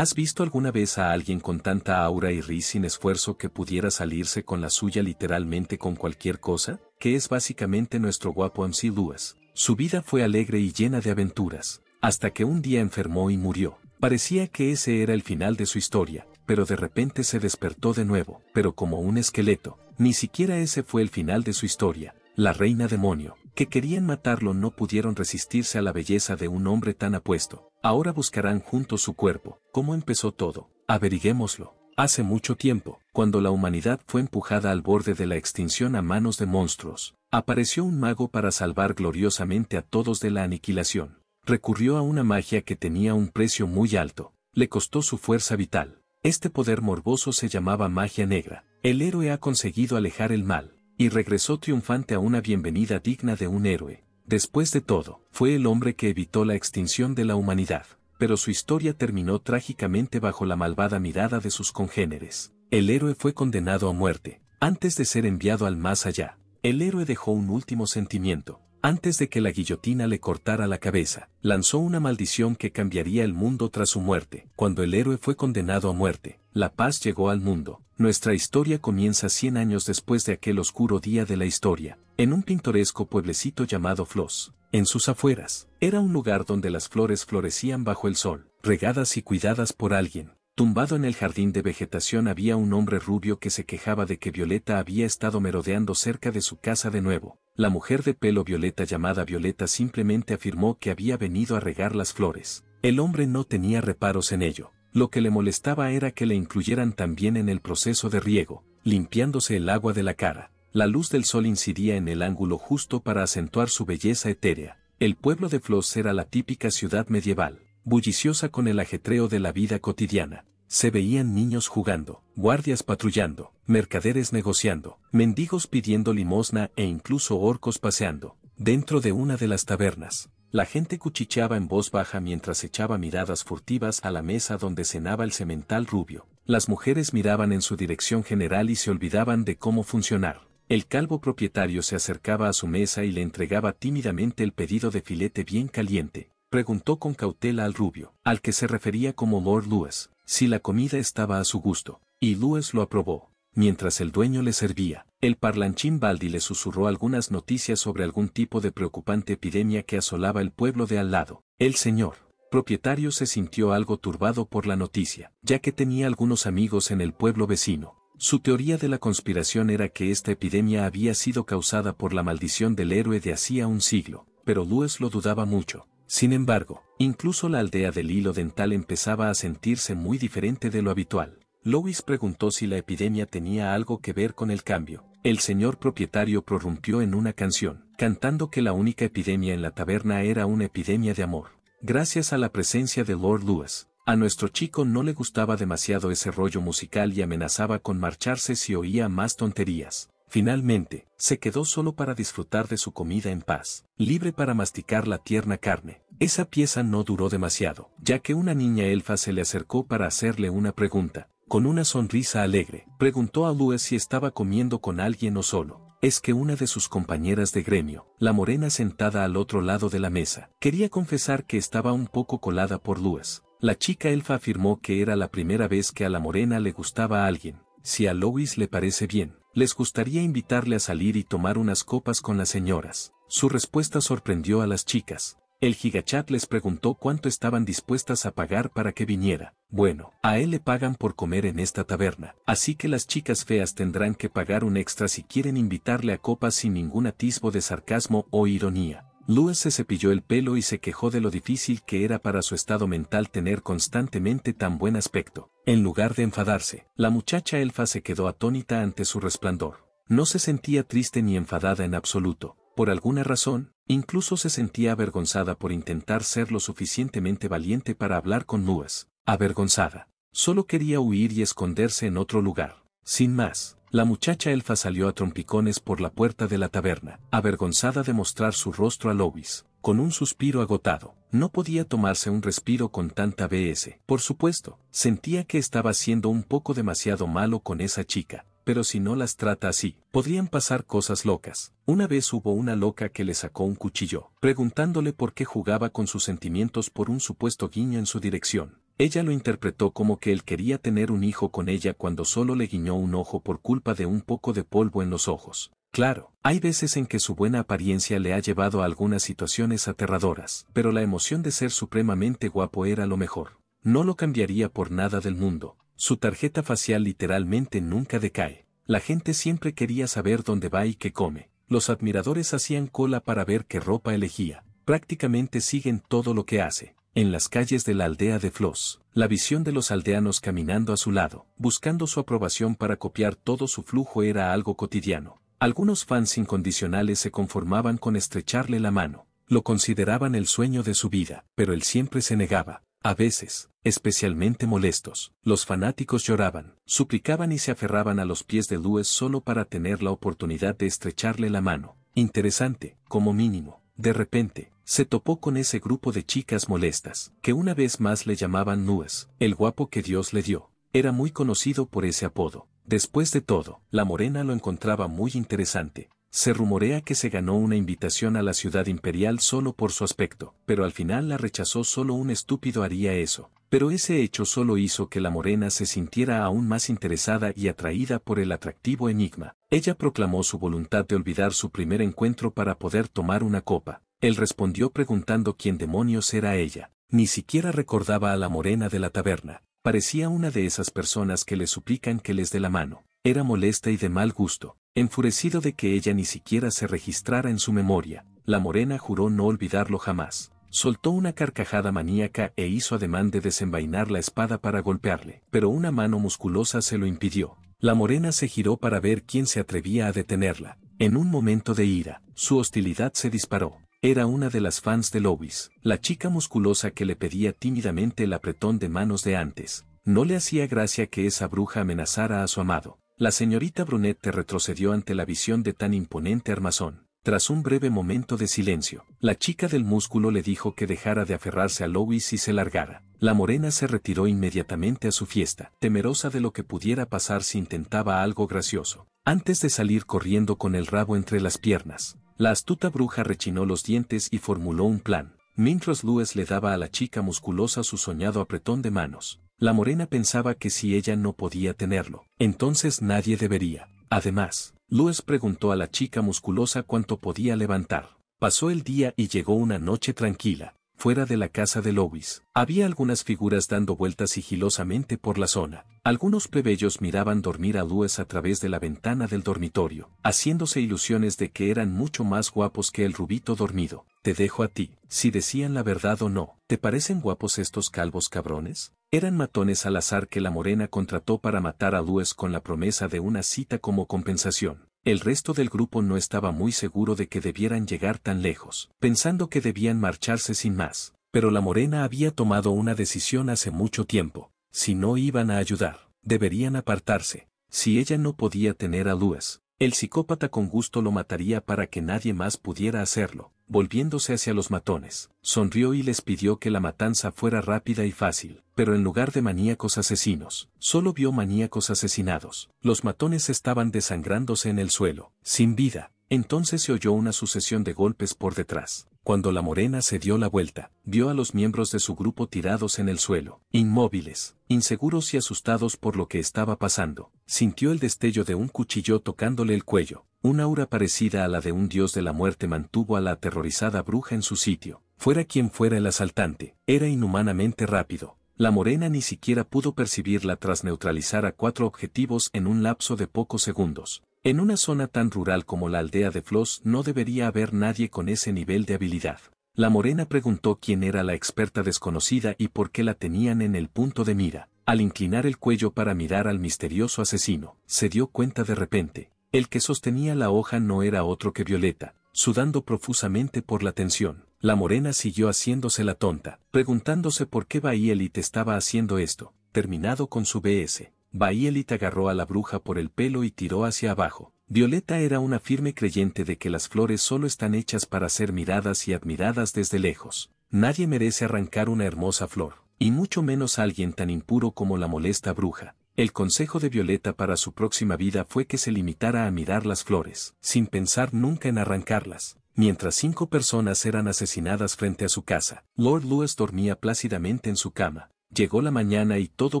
¿Has visto alguna vez a alguien con tanta aura y risa sin esfuerzo que pudiera salirse con la suya literalmente con cualquier cosa? Que es básicamente nuestro guapo MC Lewis. Su vida fue alegre y llena de aventuras, hasta que un día enfermó y murió. Parecía que ese era el final de su historia, pero de repente se despertó de nuevo, pero como un esqueleto. Ni siquiera ese fue el final de su historia. La reina demonio, que querían matarlo no pudieron resistirse a la belleza de un hombre tan apuesto. Ahora buscarán juntos su cuerpo. ¿Cómo empezó todo? Averiguémoslo. Hace mucho tiempo, cuando la humanidad fue empujada al borde de la extinción a manos de monstruos, apareció un mago para salvar gloriosamente a todos de la aniquilación. Recurrió a una magia que tenía un precio muy alto, le costó su fuerza vital. Este poder morboso se llamaba magia negra. El héroe ha conseguido alejar el mal, y regresó triunfante a una bienvenida digna de un héroe. Después de todo, fue el hombre que evitó la extinción de la humanidad, pero su historia terminó trágicamente bajo la malvada mirada de sus congéneres. El héroe fue condenado a muerte, antes de ser enviado al más allá. El héroe dejó un último sentimiento, antes de que la guillotina le cortara la cabeza, lanzó una maldición que cambiaría el mundo tras su muerte. Cuando el héroe fue condenado a muerte, la paz llegó al mundo. Nuestra historia comienza 100 años después de aquel oscuro día de la historia, en un pintoresco pueblecito llamado Flos, En sus afueras, era un lugar donde las flores florecían bajo el sol, regadas y cuidadas por alguien. Tumbado en el jardín de vegetación había un hombre rubio que se quejaba de que Violeta había estado merodeando cerca de su casa de nuevo. La mujer de pelo violeta llamada Violeta simplemente afirmó que había venido a regar las flores. El hombre no tenía reparos en ello. Lo que le molestaba era que le incluyeran también en el proceso de riego, limpiándose el agua de la cara. La luz del sol incidía en el ángulo justo para acentuar su belleza etérea. El pueblo de Flos era la típica ciudad medieval bulliciosa con el ajetreo de la vida cotidiana. Se veían niños jugando, guardias patrullando, mercaderes negociando, mendigos pidiendo limosna e incluso orcos paseando. Dentro de una de las tabernas, la gente cuchicheaba en voz baja mientras echaba miradas furtivas a la mesa donde cenaba el cemental rubio. Las mujeres miraban en su dirección general y se olvidaban de cómo funcionar. El calvo propietario se acercaba a su mesa y le entregaba tímidamente el pedido de filete bien caliente, Preguntó con cautela al rubio, al que se refería como Lord Lewis, si la comida estaba a su gusto, y Lewis lo aprobó. Mientras el dueño le servía, el parlanchín Baldi le susurró algunas noticias sobre algún tipo de preocupante epidemia que asolaba el pueblo de al lado. El señor propietario se sintió algo turbado por la noticia, ya que tenía algunos amigos en el pueblo vecino. Su teoría de la conspiración era que esta epidemia había sido causada por la maldición del héroe de hacía un siglo, pero Lewis lo dudaba mucho. Sin embargo, incluso la aldea del hilo dental empezaba a sentirse muy diferente de lo habitual. Lois preguntó si la epidemia tenía algo que ver con el cambio. El señor propietario prorrumpió en una canción, cantando que la única epidemia en la taberna era una epidemia de amor. Gracias a la presencia de Lord Lewis, a nuestro chico no le gustaba demasiado ese rollo musical y amenazaba con marcharse si oía más tonterías. Finalmente, se quedó solo para disfrutar de su comida en paz, libre para masticar la tierna carne. Esa pieza no duró demasiado, ya que una niña elfa se le acercó para hacerle una pregunta. Con una sonrisa alegre, preguntó a Luis si estaba comiendo con alguien o solo. Es que una de sus compañeras de gremio, la morena sentada al otro lado de la mesa, quería confesar que estaba un poco colada por Lues. La chica elfa afirmó que era la primera vez que a la morena le gustaba a alguien. Si a Lois le parece bien, les gustaría invitarle a salir y tomar unas copas con las señoras. Su respuesta sorprendió a las chicas. El gigachat les preguntó cuánto estaban dispuestas a pagar para que viniera. Bueno, a él le pagan por comer en esta taberna, así que las chicas feas tendrán que pagar un extra si quieren invitarle a copas sin ningún atisbo de sarcasmo o ironía. Luis se cepilló el pelo y se quejó de lo difícil que era para su estado mental tener constantemente tan buen aspecto. En lugar de enfadarse, la muchacha elfa se quedó atónita ante su resplandor. No se sentía triste ni enfadada en absoluto. Por alguna razón, incluso se sentía avergonzada por intentar ser lo suficientemente valiente para hablar con nuas. Avergonzada. Solo quería huir y esconderse en otro lugar. Sin más, la muchacha elfa salió a trompicones por la puerta de la taberna, avergonzada de mostrar su rostro a Lobis con un suspiro agotado. No podía tomarse un respiro con tanta BS. Por supuesto, sentía que estaba siendo un poco demasiado malo con esa chica, pero si no las trata así, podrían pasar cosas locas. Una vez hubo una loca que le sacó un cuchillo, preguntándole por qué jugaba con sus sentimientos por un supuesto guiño en su dirección. Ella lo interpretó como que él quería tener un hijo con ella cuando solo le guiñó un ojo por culpa de un poco de polvo en los ojos. Claro, hay veces en que su buena apariencia le ha llevado a algunas situaciones aterradoras, pero la emoción de ser supremamente guapo era lo mejor. No lo cambiaría por nada del mundo. Su tarjeta facial literalmente nunca decae. La gente siempre quería saber dónde va y qué come. Los admiradores hacían cola para ver qué ropa elegía. Prácticamente siguen todo lo que hace. En las calles de la aldea de Floss, la visión de los aldeanos caminando a su lado, buscando su aprobación para copiar todo su flujo era algo cotidiano. Algunos fans incondicionales se conformaban con estrecharle la mano, lo consideraban el sueño de su vida, pero él siempre se negaba. A veces, especialmente molestos, los fanáticos lloraban, suplicaban y se aferraban a los pies de Lewis solo para tener la oportunidad de estrecharle la mano. Interesante, como mínimo, de repente, se topó con ese grupo de chicas molestas, que una vez más le llamaban Lewis, el guapo que Dios le dio. Era muy conocido por ese apodo. Después de todo, la morena lo encontraba muy interesante. Se rumorea que se ganó una invitación a la ciudad imperial solo por su aspecto, pero al final la rechazó solo un estúpido haría eso. Pero ese hecho solo hizo que la morena se sintiera aún más interesada y atraída por el atractivo enigma. Ella proclamó su voluntad de olvidar su primer encuentro para poder tomar una copa. Él respondió preguntando quién demonios era ella. Ni siquiera recordaba a la morena de la taberna. Parecía una de esas personas que le suplican que les dé la mano. Era molesta y de mal gusto. Enfurecido de que ella ni siquiera se registrara en su memoria, la morena juró no olvidarlo jamás. Soltó una carcajada maníaca e hizo ademán de desenvainar la espada para golpearle, pero una mano musculosa se lo impidió. La morena se giró para ver quién se atrevía a detenerla. En un momento de ira, su hostilidad se disparó. Era una de las fans de Lois, la chica musculosa que le pedía tímidamente el apretón de manos de antes. No le hacía gracia que esa bruja amenazara a su amado. La señorita Brunette retrocedió ante la visión de tan imponente armazón. Tras un breve momento de silencio, la chica del músculo le dijo que dejara de aferrarse a Lois y se largara. La morena se retiró inmediatamente a su fiesta, temerosa de lo que pudiera pasar si intentaba algo gracioso, antes de salir corriendo con el rabo entre las piernas. La astuta bruja rechinó los dientes y formuló un plan. Mientras Luis le daba a la chica musculosa su soñado apretón de manos, la morena pensaba que si ella no podía tenerlo, entonces nadie debería. Además, Luis preguntó a la chica musculosa cuánto podía levantar. Pasó el día y llegó una noche tranquila fuera de la casa de Lois. Había algunas figuras dando vueltas sigilosamente por la zona. Algunos plebeyos miraban dormir a Lues a través de la ventana del dormitorio, haciéndose ilusiones de que eran mucho más guapos que el rubito dormido. Te dejo a ti, si decían la verdad o no. ¿Te parecen guapos estos calvos cabrones? Eran matones al azar que la morena contrató para matar a Lues con la promesa de una cita como compensación. El resto del grupo no estaba muy seguro de que debieran llegar tan lejos, pensando que debían marcharse sin más, pero la morena había tomado una decisión hace mucho tiempo, si no iban a ayudar, deberían apartarse, si ella no podía tener a Luis, el psicópata con gusto lo mataría para que nadie más pudiera hacerlo, volviéndose hacia los matones, sonrió y les pidió que la matanza fuera rápida y fácil, pero en lugar de maníacos asesinos, solo vio maníacos asesinados. Los matones estaban desangrándose en el suelo, sin vida, entonces se oyó una sucesión de golpes por detrás. Cuando la morena se dio la vuelta, vio a los miembros de su grupo tirados en el suelo, inmóviles, inseguros y asustados por lo que estaba pasando. Sintió el destello de un cuchillo tocándole el cuello. Una aura parecida a la de un dios de la muerte mantuvo a la aterrorizada bruja en su sitio. Fuera quien fuera el asaltante, era inhumanamente rápido. La morena ni siquiera pudo percibirla tras neutralizar a cuatro objetivos en un lapso de pocos segundos. En una zona tan rural como la aldea de Floss no debería haber nadie con ese nivel de habilidad. La morena preguntó quién era la experta desconocida y por qué la tenían en el punto de mira. Al inclinar el cuello para mirar al misterioso asesino, se dio cuenta de repente. El que sostenía la hoja no era otro que Violeta, sudando profusamente por la tensión. La morena siguió haciéndose la tonta, preguntándose por qué Elite estaba haciendo esto, terminado con su BS. Baielit agarró a la bruja por el pelo y tiró hacia abajo. Violeta era una firme creyente de que las flores solo están hechas para ser miradas y admiradas desde lejos. Nadie merece arrancar una hermosa flor, y mucho menos alguien tan impuro como la molesta bruja. El consejo de Violeta para su próxima vida fue que se limitara a mirar las flores, sin pensar nunca en arrancarlas. Mientras cinco personas eran asesinadas frente a su casa, Lord Lewis dormía plácidamente en su cama. Llegó la mañana y todo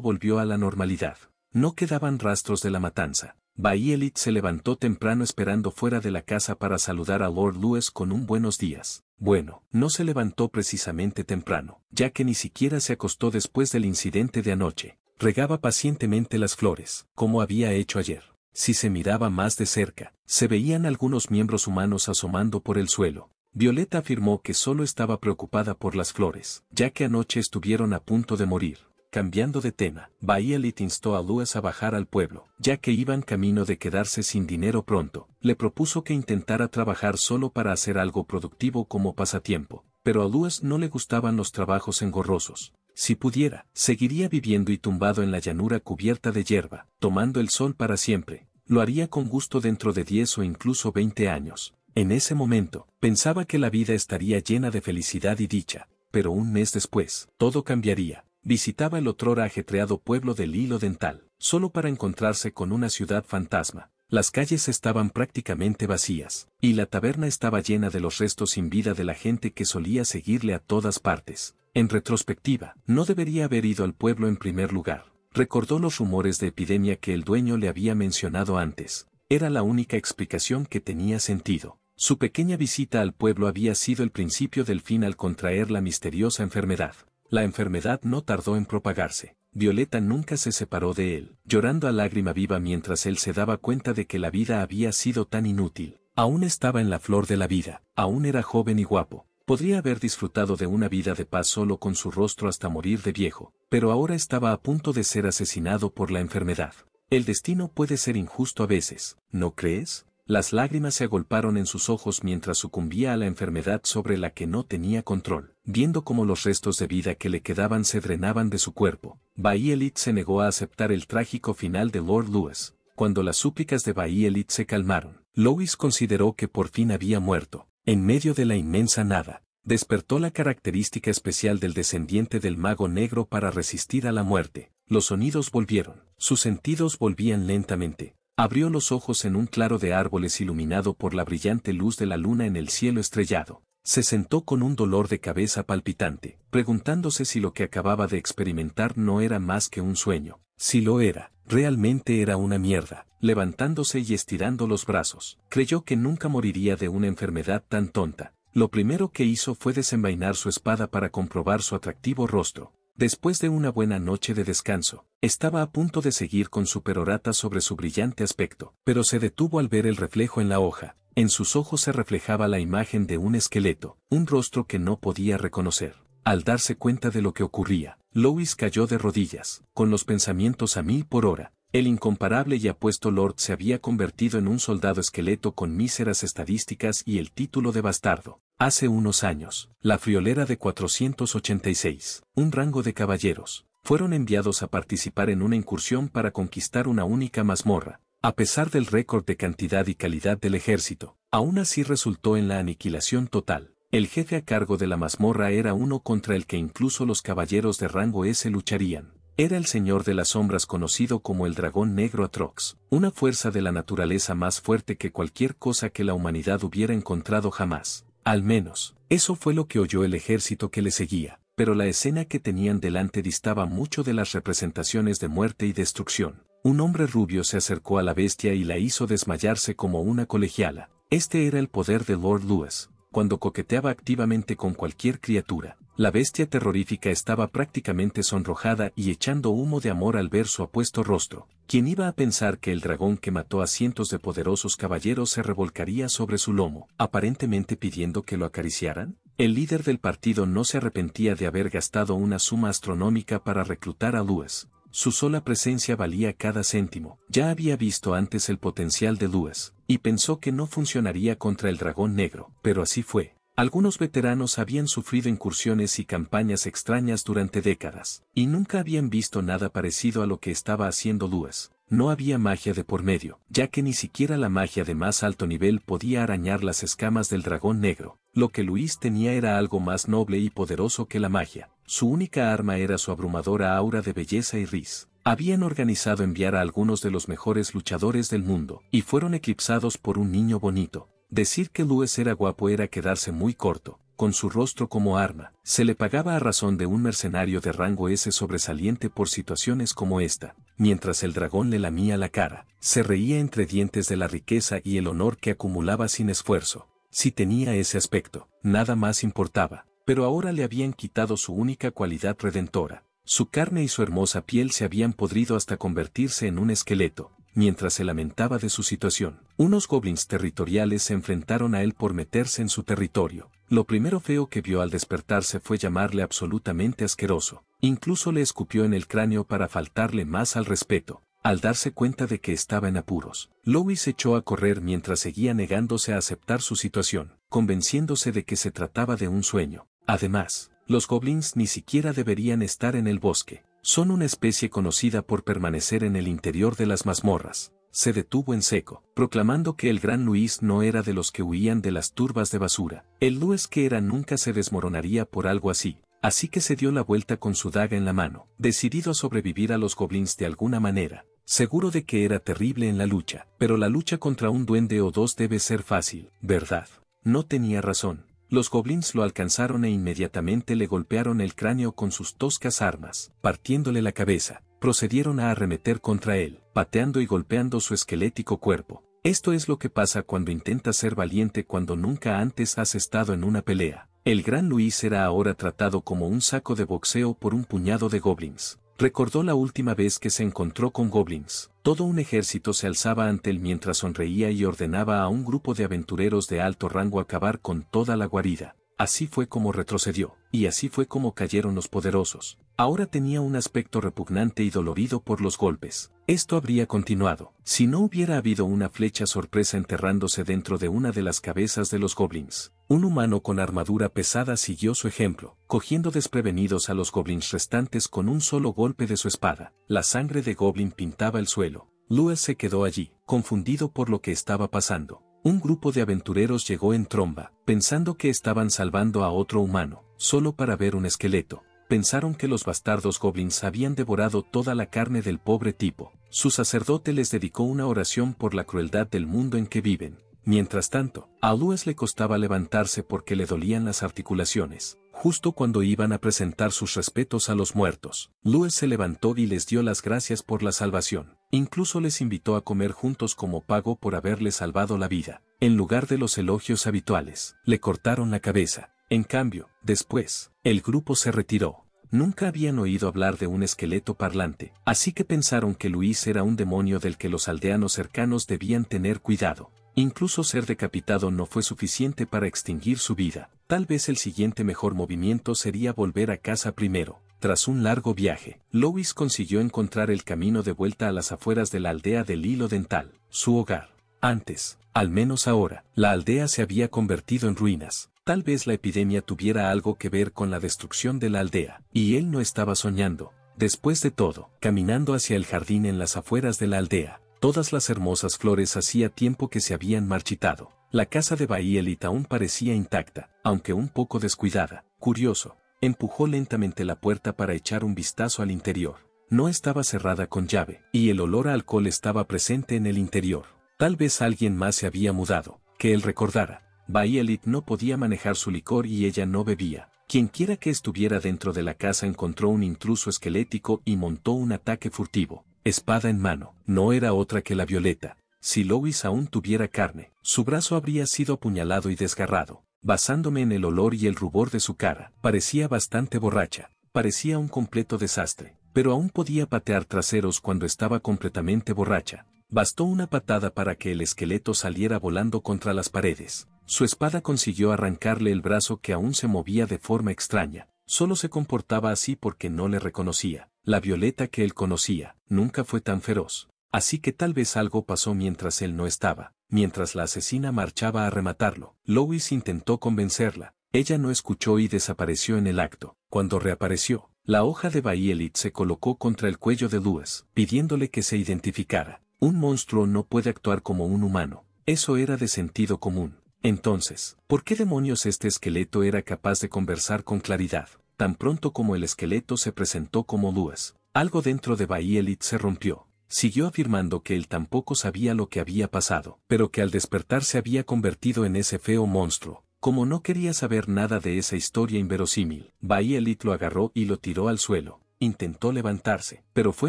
volvió a la normalidad. No quedaban rastros de la matanza. Baielit se levantó temprano esperando fuera de la casa para saludar a Lord Lewis con un buenos días. Bueno, no se levantó precisamente temprano, ya que ni siquiera se acostó después del incidente de anoche. Regaba pacientemente las flores, como había hecho ayer. Si se miraba más de cerca, se veían algunos miembros humanos asomando por el suelo. Violeta afirmó que solo estaba preocupada por las flores, ya que anoche estuvieron a punto de morir. Cambiando de tema, Bailey instó a Luis a bajar al pueblo, ya que iban camino de quedarse sin dinero pronto. Le propuso que intentara trabajar solo para hacer algo productivo como pasatiempo, pero a Luis no le gustaban los trabajos engorrosos. Si pudiera, seguiría viviendo y tumbado en la llanura cubierta de hierba, tomando el sol para siempre. Lo haría con gusto dentro de 10 o incluso 20 años. En ese momento, pensaba que la vida estaría llena de felicidad y dicha, pero un mes después, todo cambiaría Visitaba el otrora ajetreado pueblo del hilo dental, solo para encontrarse con una ciudad fantasma. Las calles estaban prácticamente vacías, y la taberna estaba llena de los restos sin vida de la gente que solía seguirle a todas partes. En retrospectiva, no debería haber ido al pueblo en primer lugar. Recordó los rumores de epidemia que el dueño le había mencionado antes. Era la única explicación que tenía sentido. Su pequeña visita al pueblo había sido el principio del fin al contraer la misteriosa enfermedad. La enfermedad no tardó en propagarse. Violeta nunca se separó de él, llorando a lágrima viva mientras él se daba cuenta de que la vida había sido tan inútil. Aún estaba en la flor de la vida, aún era joven y guapo. Podría haber disfrutado de una vida de paz solo con su rostro hasta morir de viejo, pero ahora estaba a punto de ser asesinado por la enfermedad. El destino puede ser injusto a veces, ¿no crees? Las lágrimas se agolparon en sus ojos mientras sucumbía a la enfermedad sobre la que no tenía control. Viendo cómo los restos de vida que le quedaban se drenaban de su cuerpo, Baielit se negó a aceptar el trágico final de Lord Lewis. Cuando las súplicas de Baielit se calmaron, Lewis consideró que por fin había muerto. En medio de la inmensa nada, despertó la característica especial del descendiente del mago negro para resistir a la muerte. Los sonidos volvieron, sus sentidos volvían lentamente, Abrió los ojos en un claro de árboles iluminado por la brillante luz de la luna en el cielo estrellado. Se sentó con un dolor de cabeza palpitante, preguntándose si lo que acababa de experimentar no era más que un sueño. Si lo era, realmente era una mierda. Levantándose y estirando los brazos, creyó que nunca moriría de una enfermedad tan tonta. Lo primero que hizo fue desenvainar su espada para comprobar su atractivo rostro, Después de una buena noche de descanso, estaba a punto de seguir con su perorata sobre su brillante aspecto, pero se detuvo al ver el reflejo en la hoja. En sus ojos se reflejaba la imagen de un esqueleto, un rostro que no podía reconocer. Al darse cuenta de lo que ocurría, Louis cayó de rodillas, con los pensamientos a mil por hora, el incomparable y apuesto Lord se había convertido en un soldado esqueleto con míseras estadísticas y el título de bastardo. Hace unos años, la friolera de 486, un rango de caballeros, fueron enviados a participar en una incursión para conquistar una única mazmorra. A pesar del récord de cantidad y calidad del ejército, aún así resultó en la aniquilación total. El jefe a cargo de la mazmorra era uno contra el que incluso los caballeros de rango S lucharían. Era el señor de las sombras conocido como el dragón negro Atrox, una fuerza de la naturaleza más fuerte que cualquier cosa que la humanidad hubiera encontrado jamás. Al menos, eso fue lo que oyó el ejército que le seguía, pero la escena que tenían delante distaba mucho de las representaciones de muerte y destrucción. Un hombre rubio se acercó a la bestia y la hizo desmayarse como una colegiala. Este era el poder de Lord Lewis, cuando coqueteaba activamente con cualquier criatura. La bestia terrorífica estaba prácticamente sonrojada y echando humo de amor al ver su apuesto rostro. ¿Quién iba a pensar que el dragón que mató a cientos de poderosos caballeros se revolcaría sobre su lomo, aparentemente pidiendo que lo acariciaran? El líder del partido no se arrepentía de haber gastado una suma astronómica para reclutar a Lewis. Su sola presencia valía cada céntimo. Ya había visto antes el potencial de Lewis, y pensó que no funcionaría contra el dragón negro, pero así fue. Algunos veteranos habían sufrido incursiones y campañas extrañas durante décadas, y nunca habían visto nada parecido a lo que estaba haciendo Lewis. No había magia de por medio, ya que ni siquiera la magia de más alto nivel podía arañar las escamas del dragón negro. Lo que Luis tenía era algo más noble y poderoso que la magia. Su única arma era su abrumadora aura de belleza y ris. Habían organizado enviar a algunos de los mejores luchadores del mundo, y fueron eclipsados por un niño bonito, Decir que Lues era guapo era quedarse muy corto, con su rostro como arma, se le pagaba a razón de un mercenario de rango S sobresaliente por situaciones como esta, mientras el dragón le lamía la cara, se reía entre dientes de la riqueza y el honor que acumulaba sin esfuerzo. Si tenía ese aspecto, nada más importaba, pero ahora le habían quitado su única cualidad redentora. Su carne y su hermosa piel se habían podrido hasta convertirse en un esqueleto, mientras se lamentaba de su situación. Unos goblins territoriales se enfrentaron a él por meterse en su territorio. Lo primero feo que vio al despertarse fue llamarle absolutamente asqueroso. Incluso le escupió en el cráneo para faltarle más al respeto. Al darse cuenta de que estaba en apuros, Louis echó a correr mientras seguía negándose a aceptar su situación, convenciéndose de que se trataba de un sueño. Además, los goblins ni siquiera deberían estar en el bosque. Son una especie conocida por permanecer en el interior de las mazmorras. Se detuvo en seco, proclamando que el gran Luis no era de los que huían de las turbas de basura. El Luis que era nunca se desmoronaría por algo así, así que se dio la vuelta con su daga en la mano, decidido a sobrevivir a los goblins de alguna manera, seguro de que era terrible en la lucha, pero la lucha contra un duende o dos debe ser fácil, ¿verdad? No tenía razón. Los goblins lo alcanzaron e inmediatamente le golpearon el cráneo con sus toscas armas, partiéndole la cabeza. Procedieron a arremeter contra él, pateando y golpeando su esquelético cuerpo. Esto es lo que pasa cuando intentas ser valiente cuando nunca antes has estado en una pelea. El gran Luis era ahora tratado como un saco de boxeo por un puñado de goblins. Recordó la última vez que se encontró con goblins. Todo un ejército se alzaba ante él mientras sonreía y ordenaba a un grupo de aventureros de alto rango acabar con toda la guarida. Así fue como retrocedió, y así fue como cayeron los poderosos. Ahora tenía un aspecto repugnante y dolorido por los golpes. Esto habría continuado, si no hubiera habido una flecha sorpresa enterrándose dentro de una de las cabezas de los goblins. Un humano con armadura pesada siguió su ejemplo, cogiendo desprevenidos a los goblins restantes con un solo golpe de su espada. La sangre de goblin pintaba el suelo. Luel se quedó allí, confundido por lo que estaba pasando. Un grupo de aventureros llegó en tromba, pensando que estaban salvando a otro humano, solo para ver un esqueleto. Pensaron que los bastardos goblins habían devorado toda la carne del pobre tipo. Su sacerdote les dedicó una oración por la crueldad del mundo en que viven, Mientras tanto, a Luis le costaba levantarse porque le dolían las articulaciones. Justo cuando iban a presentar sus respetos a los muertos, Luis se levantó y les dio las gracias por la salvación. Incluso les invitó a comer juntos como pago por haberle salvado la vida. En lugar de los elogios habituales, le cortaron la cabeza. En cambio, después, el grupo se retiró. Nunca habían oído hablar de un esqueleto parlante, así que pensaron que Luis era un demonio del que los aldeanos cercanos debían tener cuidado. Incluso ser decapitado no fue suficiente para extinguir su vida. Tal vez el siguiente mejor movimiento sería volver a casa primero. Tras un largo viaje, Lois consiguió encontrar el camino de vuelta a las afueras de la aldea del hilo dental, su hogar. Antes, al menos ahora, la aldea se había convertido en ruinas. Tal vez la epidemia tuviera algo que ver con la destrucción de la aldea, y él no estaba soñando. Después de todo, caminando hacia el jardín en las afueras de la aldea, Todas las hermosas flores hacía tiempo que se habían marchitado. La casa de Bahielita aún parecía intacta, aunque un poco descuidada. Curioso, empujó lentamente la puerta para echar un vistazo al interior. No estaba cerrada con llave, y el olor a alcohol estaba presente en el interior. Tal vez alguien más se había mudado, que él recordara. Baielit no podía manejar su licor y ella no bebía. Quienquiera que estuviera dentro de la casa encontró un intruso esquelético y montó un ataque furtivo espada en mano, no era otra que la violeta. Si Lois aún tuviera carne, su brazo habría sido apuñalado y desgarrado. Basándome en el olor y el rubor de su cara, parecía bastante borracha, parecía un completo desastre, pero aún podía patear traseros cuando estaba completamente borracha. Bastó una patada para que el esqueleto saliera volando contra las paredes. Su espada consiguió arrancarle el brazo que aún se movía de forma extraña. Solo se comportaba así porque no le reconocía. La Violeta que él conocía, nunca fue tan feroz. Así que tal vez algo pasó mientras él no estaba. Mientras la asesina marchaba a rematarlo, Lois intentó convencerla. Ella no escuchó y desapareció en el acto. Cuando reapareció, la hoja de Baielit se colocó contra el cuello de Lewis, pidiéndole que se identificara. Un monstruo no puede actuar como un humano. Eso era de sentido común. Entonces, ¿por qué demonios este esqueleto era capaz de conversar con claridad? tan pronto como el esqueleto se presentó como Dúas, Algo dentro de Baielit se rompió. Siguió afirmando que él tampoco sabía lo que había pasado, pero que al despertar se había convertido en ese feo monstruo. Como no quería saber nada de esa historia inverosímil, Baielit lo agarró y lo tiró al suelo. Intentó levantarse, pero fue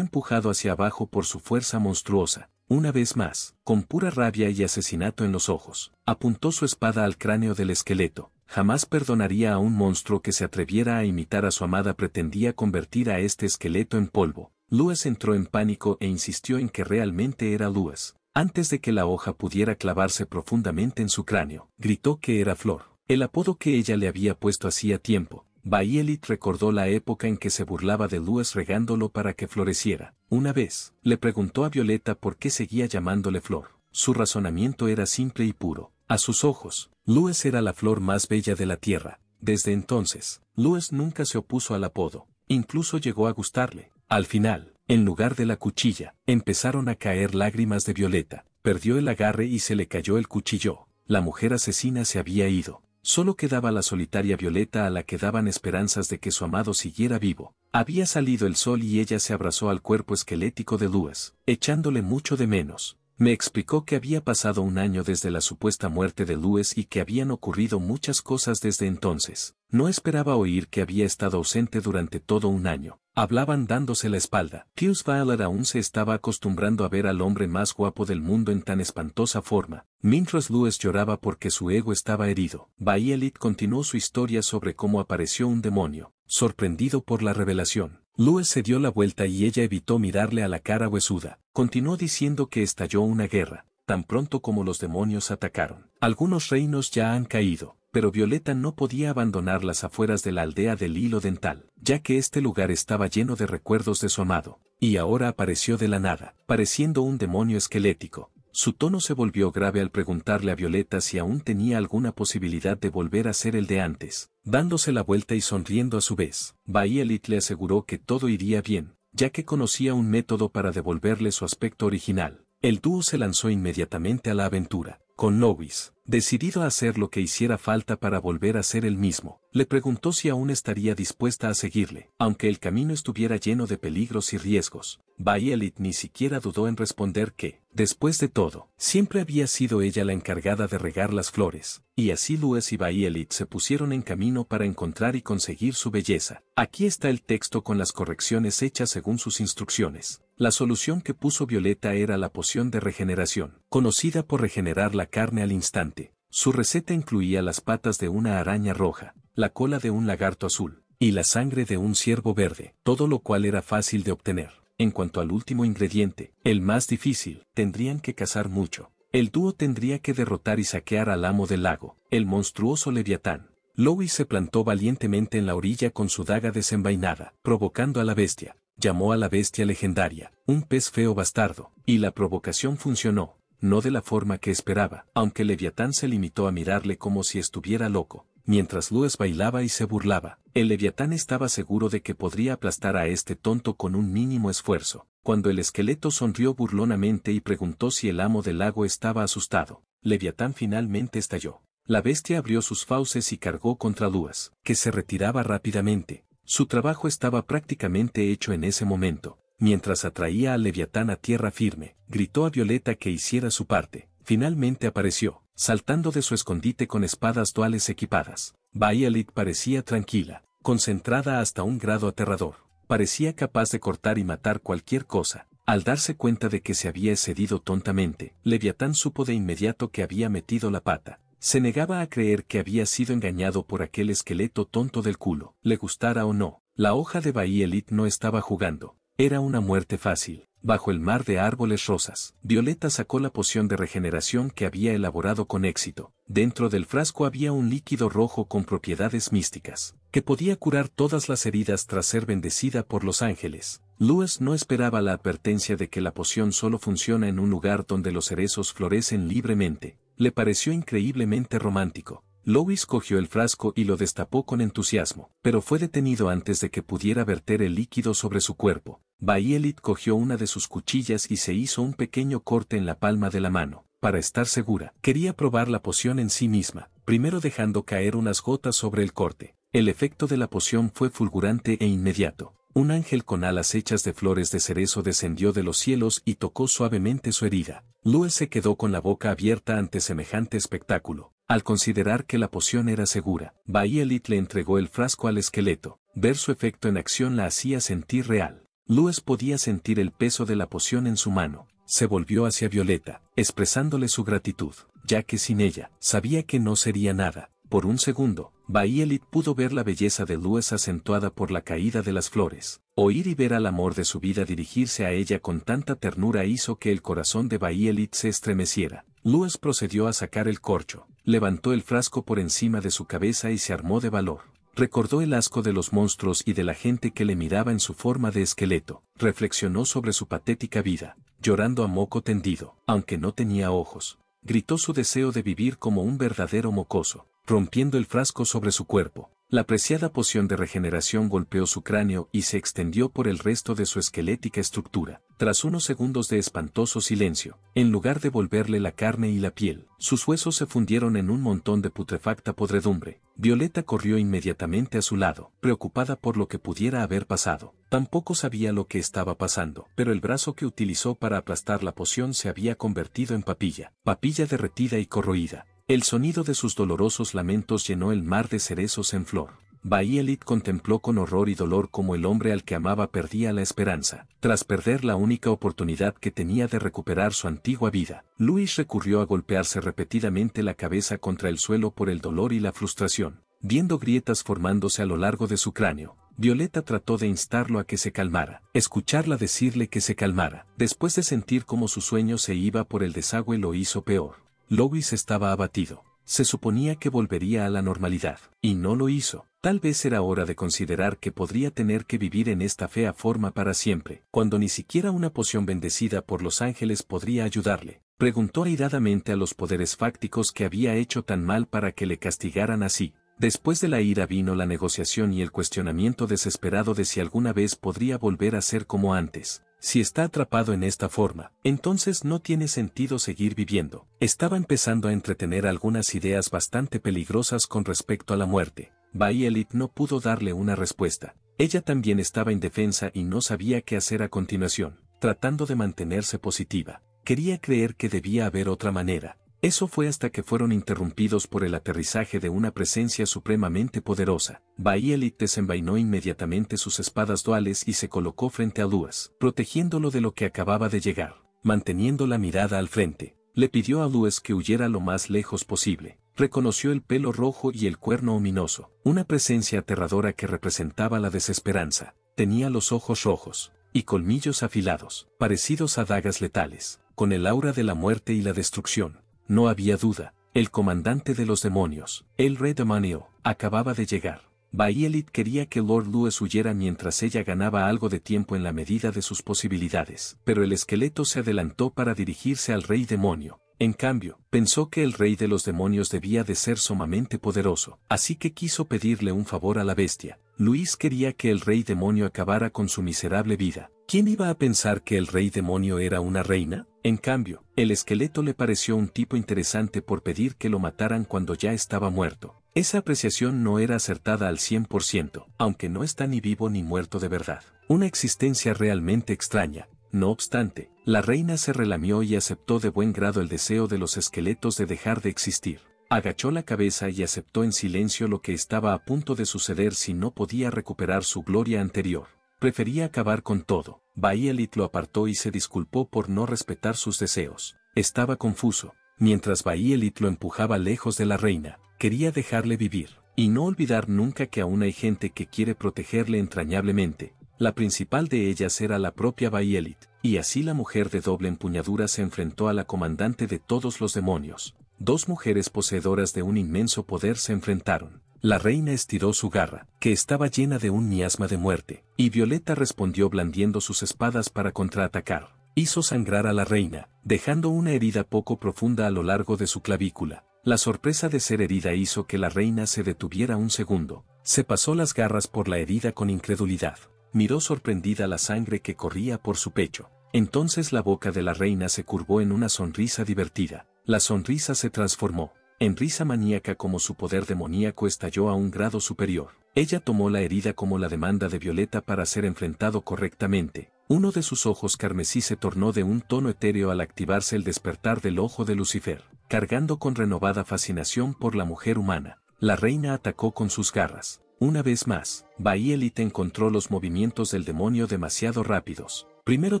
empujado hacia abajo por su fuerza monstruosa. Una vez más, con pura rabia y asesinato en los ojos, apuntó su espada al cráneo del esqueleto. Jamás perdonaría a un monstruo que se atreviera a imitar a su amada pretendía convertir a este esqueleto en polvo. Luis entró en pánico e insistió en que realmente era Luis. Antes de que la hoja pudiera clavarse profundamente en su cráneo, gritó que era Flor, el apodo que ella le había puesto hacía tiempo, Baielit recordó la época en que se burlaba de Luis regándolo para que floreciera. Una vez, le preguntó a Violeta por qué seguía llamándole flor. Su razonamiento era simple y puro. A sus ojos, Luis era la flor más bella de la tierra. Desde entonces, Luis nunca se opuso al apodo. Incluso llegó a gustarle. Al final, en lugar de la cuchilla, empezaron a caer lágrimas de Violeta. Perdió el agarre y se le cayó el cuchillo. La mujer asesina se había ido. Solo quedaba la solitaria Violeta a la que daban esperanzas de que su amado siguiera vivo. Había salido el sol y ella se abrazó al cuerpo esquelético de Lúas, echándole mucho de menos. Me explicó que había pasado un año desde la supuesta muerte de Lewis y que habían ocurrido muchas cosas desde entonces. No esperaba oír que había estado ausente durante todo un año. Hablaban dándose la espalda. Pius Violet aún se estaba acostumbrando a ver al hombre más guapo del mundo en tan espantosa forma, mientras Lewis lloraba porque su ego estaba herido. Baielit continuó su historia sobre cómo apareció un demonio, sorprendido por la revelación. Luis se dio la vuelta y ella evitó mirarle a la cara huesuda. Continuó diciendo que estalló una guerra, tan pronto como los demonios atacaron. Algunos reinos ya han caído, pero Violeta no podía abandonar las afueras de la aldea del hilo dental, ya que este lugar estaba lleno de recuerdos de su amado, y ahora apareció de la nada, pareciendo un demonio esquelético. Su tono se volvió grave al preguntarle a Violeta si aún tenía alguna posibilidad de volver a ser el de antes, Dándose la vuelta y sonriendo a su vez, Baielit le aseguró que todo iría bien, ya que conocía un método para devolverle su aspecto original. El dúo se lanzó inmediatamente a la aventura, con Novis. Decidido a hacer lo que hiciera falta para volver a ser el mismo, le preguntó si aún estaría dispuesta a seguirle, aunque el camino estuviera lleno de peligros y riesgos. Baielit ni siquiera dudó en responder que, después de todo, siempre había sido ella la encargada de regar las flores, y así Luis y Baielit se pusieron en camino para encontrar y conseguir su belleza. Aquí está el texto con las correcciones hechas según sus instrucciones. La solución que puso Violeta era la poción de regeneración, conocida por regenerar la carne al instante. Su receta incluía las patas de una araña roja, la cola de un lagarto azul, y la sangre de un ciervo verde, todo lo cual era fácil de obtener. En cuanto al último ingrediente, el más difícil, tendrían que cazar mucho. El dúo tendría que derrotar y saquear al amo del lago, el monstruoso leviatán. Louis se plantó valientemente en la orilla con su daga desenvainada, provocando a la bestia, llamó a la bestia legendaria, un pez feo bastardo, y la provocación funcionó, no de la forma que esperaba, aunque Leviatán se limitó a mirarle como si estuviera loco. Mientras Luis bailaba y se burlaba, el Leviatán estaba seguro de que podría aplastar a este tonto con un mínimo esfuerzo. Cuando el esqueleto sonrió burlonamente y preguntó si el amo del lago estaba asustado, Leviatán finalmente estalló. La bestia abrió sus fauces y cargó contra Luas, que se retiraba rápidamente, su trabajo estaba prácticamente hecho en ese momento. Mientras atraía al leviatán a tierra firme, gritó a Violeta que hiciera su parte. Finalmente apareció, saltando de su escondite con espadas duales equipadas. Violet parecía tranquila, concentrada hasta un grado aterrador. Parecía capaz de cortar y matar cualquier cosa. Al darse cuenta de que se había excedido tontamente, Leviatán supo de inmediato que había metido la pata. Se negaba a creer que había sido engañado por aquel esqueleto tonto del culo, le gustara o no. La hoja de Bahía Elite no estaba jugando. Era una muerte fácil. Bajo el mar de árboles rosas, Violeta sacó la poción de regeneración que había elaborado con éxito. Dentro del frasco había un líquido rojo con propiedades místicas, que podía curar todas las heridas tras ser bendecida por los ángeles. Luis no esperaba la advertencia de que la poción solo funciona en un lugar donde los cerezos florecen libremente, le pareció increíblemente romántico. Louis cogió el frasco y lo destapó con entusiasmo, pero fue detenido antes de que pudiera verter el líquido sobre su cuerpo. Baielit cogió una de sus cuchillas y se hizo un pequeño corte en la palma de la mano. Para estar segura, quería probar la poción en sí misma, primero dejando caer unas gotas sobre el corte. El efecto de la poción fue fulgurante e inmediato un ángel con alas hechas de flores de cerezo descendió de los cielos y tocó suavemente su herida. Luis se quedó con la boca abierta ante semejante espectáculo, al considerar que la poción era segura. Baielit le entregó el frasco al esqueleto. Ver su efecto en acción la hacía sentir real. Luis podía sentir el peso de la poción en su mano. Se volvió hacia Violeta, expresándole su gratitud, ya que sin ella, sabía que no sería nada. Por un segundo, Baielit pudo ver la belleza de Luz acentuada por la caída de las flores. Oír y ver al amor de su vida dirigirse a ella con tanta ternura hizo que el corazón de Baielit se estremeciera. Luis procedió a sacar el corcho, levantó el frasco por encima de su cabeza y se armó de valor. Recordó el asco de los monstruos y de la gente que le miraba en su forma de esqueleto. Reflexionó sobre su patética vida, llorando a moco tendido, aunque no tenía ojos. Gritó su deseo de vivir como un verdadero mocoso rompiendo el frasco sobre su cuerpo. La preciada poción de regeneración golpeó su cráneo y se extendió por el resto de su esquelética estructura. Tras unos segundos de espantoso silencio, en lugar de volverle la carne y la piel, sus huesos se fundieron en un montón de putrefacta podredumbre. Violeta corrió inmediatamente a su lado, preocupada por lo que pudiera haber pasado. Tampoco sabía lo que estaba pasando, pero el brazo que utilizó para aplastar la poción se había convertido en papilla, papilla derretida y corroída. El sonido de sus dolorosos lamentos llenó el mar de cerezos en flor. Baielit contempló con horror y dolor como el hombre al que amaba perdía la esperanza. Tras perder la única oportunidad que tenía de recuperar su antigua vida, Luis recurrió a golpearse repetidamente la cabeza contra el suelo por el dolor y la frustración, viendo grietas formándose a lo largo de su cráneo. Violeta trató de instarlo a que se calmara, escucharla decirle que se calmara. Después de sentir cómo su sueño se iba por el desagüe lo hizo peor. Lois estaba abatido. Se suponía que volvería a la normalidad, y no lo hizo. Tal vez era hora de considerar que podría tener que vivir en esta fea forma para siempre, cuando ni siquiera una poción bendecida por los ángeles podría ayudarle. Preguntó airadamente a los poderes fácticos que había hecho tan mal para que le castigaran así. Después de la ira vino la negociación y el cuestionamiento desesperado de si alguna vez podría volver a ser como antes. Si está atrapado en esta forma, entonces no tiene sentido seguir viviendo. Estaba empezando a entretener algunas ideas bastante peligrosas con respecto a la muerte. Baielit no pudo darle una respuesta. Ella también estaba indefensa y no sabía qué hacer a continuación, tratando de mantenerse positiva. Quería creer que debía haber otra manera, eso fue hasta que fueron interrumpidos por el aterrizaje de una presencia supremamente poderosa. Baielit desenvainó inmediatamente sus espadas duales y se colocó frente a Lúas, protegiéndolo de lo que acababa de llegar, manteniendo la mirada al frente. Le pidió a Lúas que huyera lo más lejos posible. Reconoció el pelo rojo y el cuerno ominoso, una presencia aterradora que representaba la desesperanza. Tenía los ojos rojos y colmillos afilados, parecidos a dagas letales, con el aura de la muerte y la destrucción no había duda. El comandante de los demonios, el rey demonio, acababa de llegar. Baielit quería que Lord Lewis huyera mientras ella ganaba algo de tiempo en la medida de sus posibilidades, pero el esqueleto se adelantó para dirigirse al rey demonio. En cambio, pensó que el rey de los demonios debía de ser sumamente poderoso, así que quiso pedirle un favor a la bestia. Luis quería que el rey demonio acabara con su miserable vida. ¿Quién iba a pensar que el rey demonio era una reina? En cambio, el esqueleto le pareció un tipo interesante por pedir que lo mataran cuando ya estaba muerto. Esa apreciación no era acertada al 100%, aunque no está ni vivo ni muerto de verdad. Una existencia realmente extraña. No obstante, la reina se relamió y aceptó de buen grado el deseo de los esqueletos de dejar de existir. Agachó la cabeza y aceptó en silencio lo que estaba a punto de suceder si no podía recuperar su gloria anterior. Prefería acabar con todo. Baielit lo apartó y se disculpó por no respetar sus deseos. Estaba confuso. Mientras Baielit lo empujaba lejos de la reina, quería dejarle vivir. Y no olvidar nunca que aún hay gente que quiere protegerle entrañablemente. La principal de ellas era la propia Baielit, y así la mujer de doble empuñadura se enfrentó a la comandante de todos los demonios. Dos mujeres poseedoras de un inmenso poder se enfrentaron. La reina estiró su garra, que estaba llena de un miasma de muerte, y Violeta respondió blandiendo sus espadas para contraatacar. Hizo sangrar a la reina, dejando una herida poco profunda a lo largo de su clavícula. La sorpresa de ser herida hizo que la reina se detuviera un segundo. Se pasó las garras por la herida con incredulidad. Miró sorprendida la sangre que corría por su pecho. Entonces la boca de la reina se curvó en una sonrisa divertida. La sonrisa se transformó en risa maníaca como su poder demoníaco estalló a un grado superior. Ella tomó la herida como la demanda de Violeta para ser enfrentado correctamente. Uno de sus ojos carmesí se tornó de un tono etéreo al activarse el despertar del ojo de Lucifer, cargando con renovada fascinación por la mujer humana. La reina atacó con sus garras. Una vez más, Elite encontró los movimientos del demonio demasiado rápidos. Primero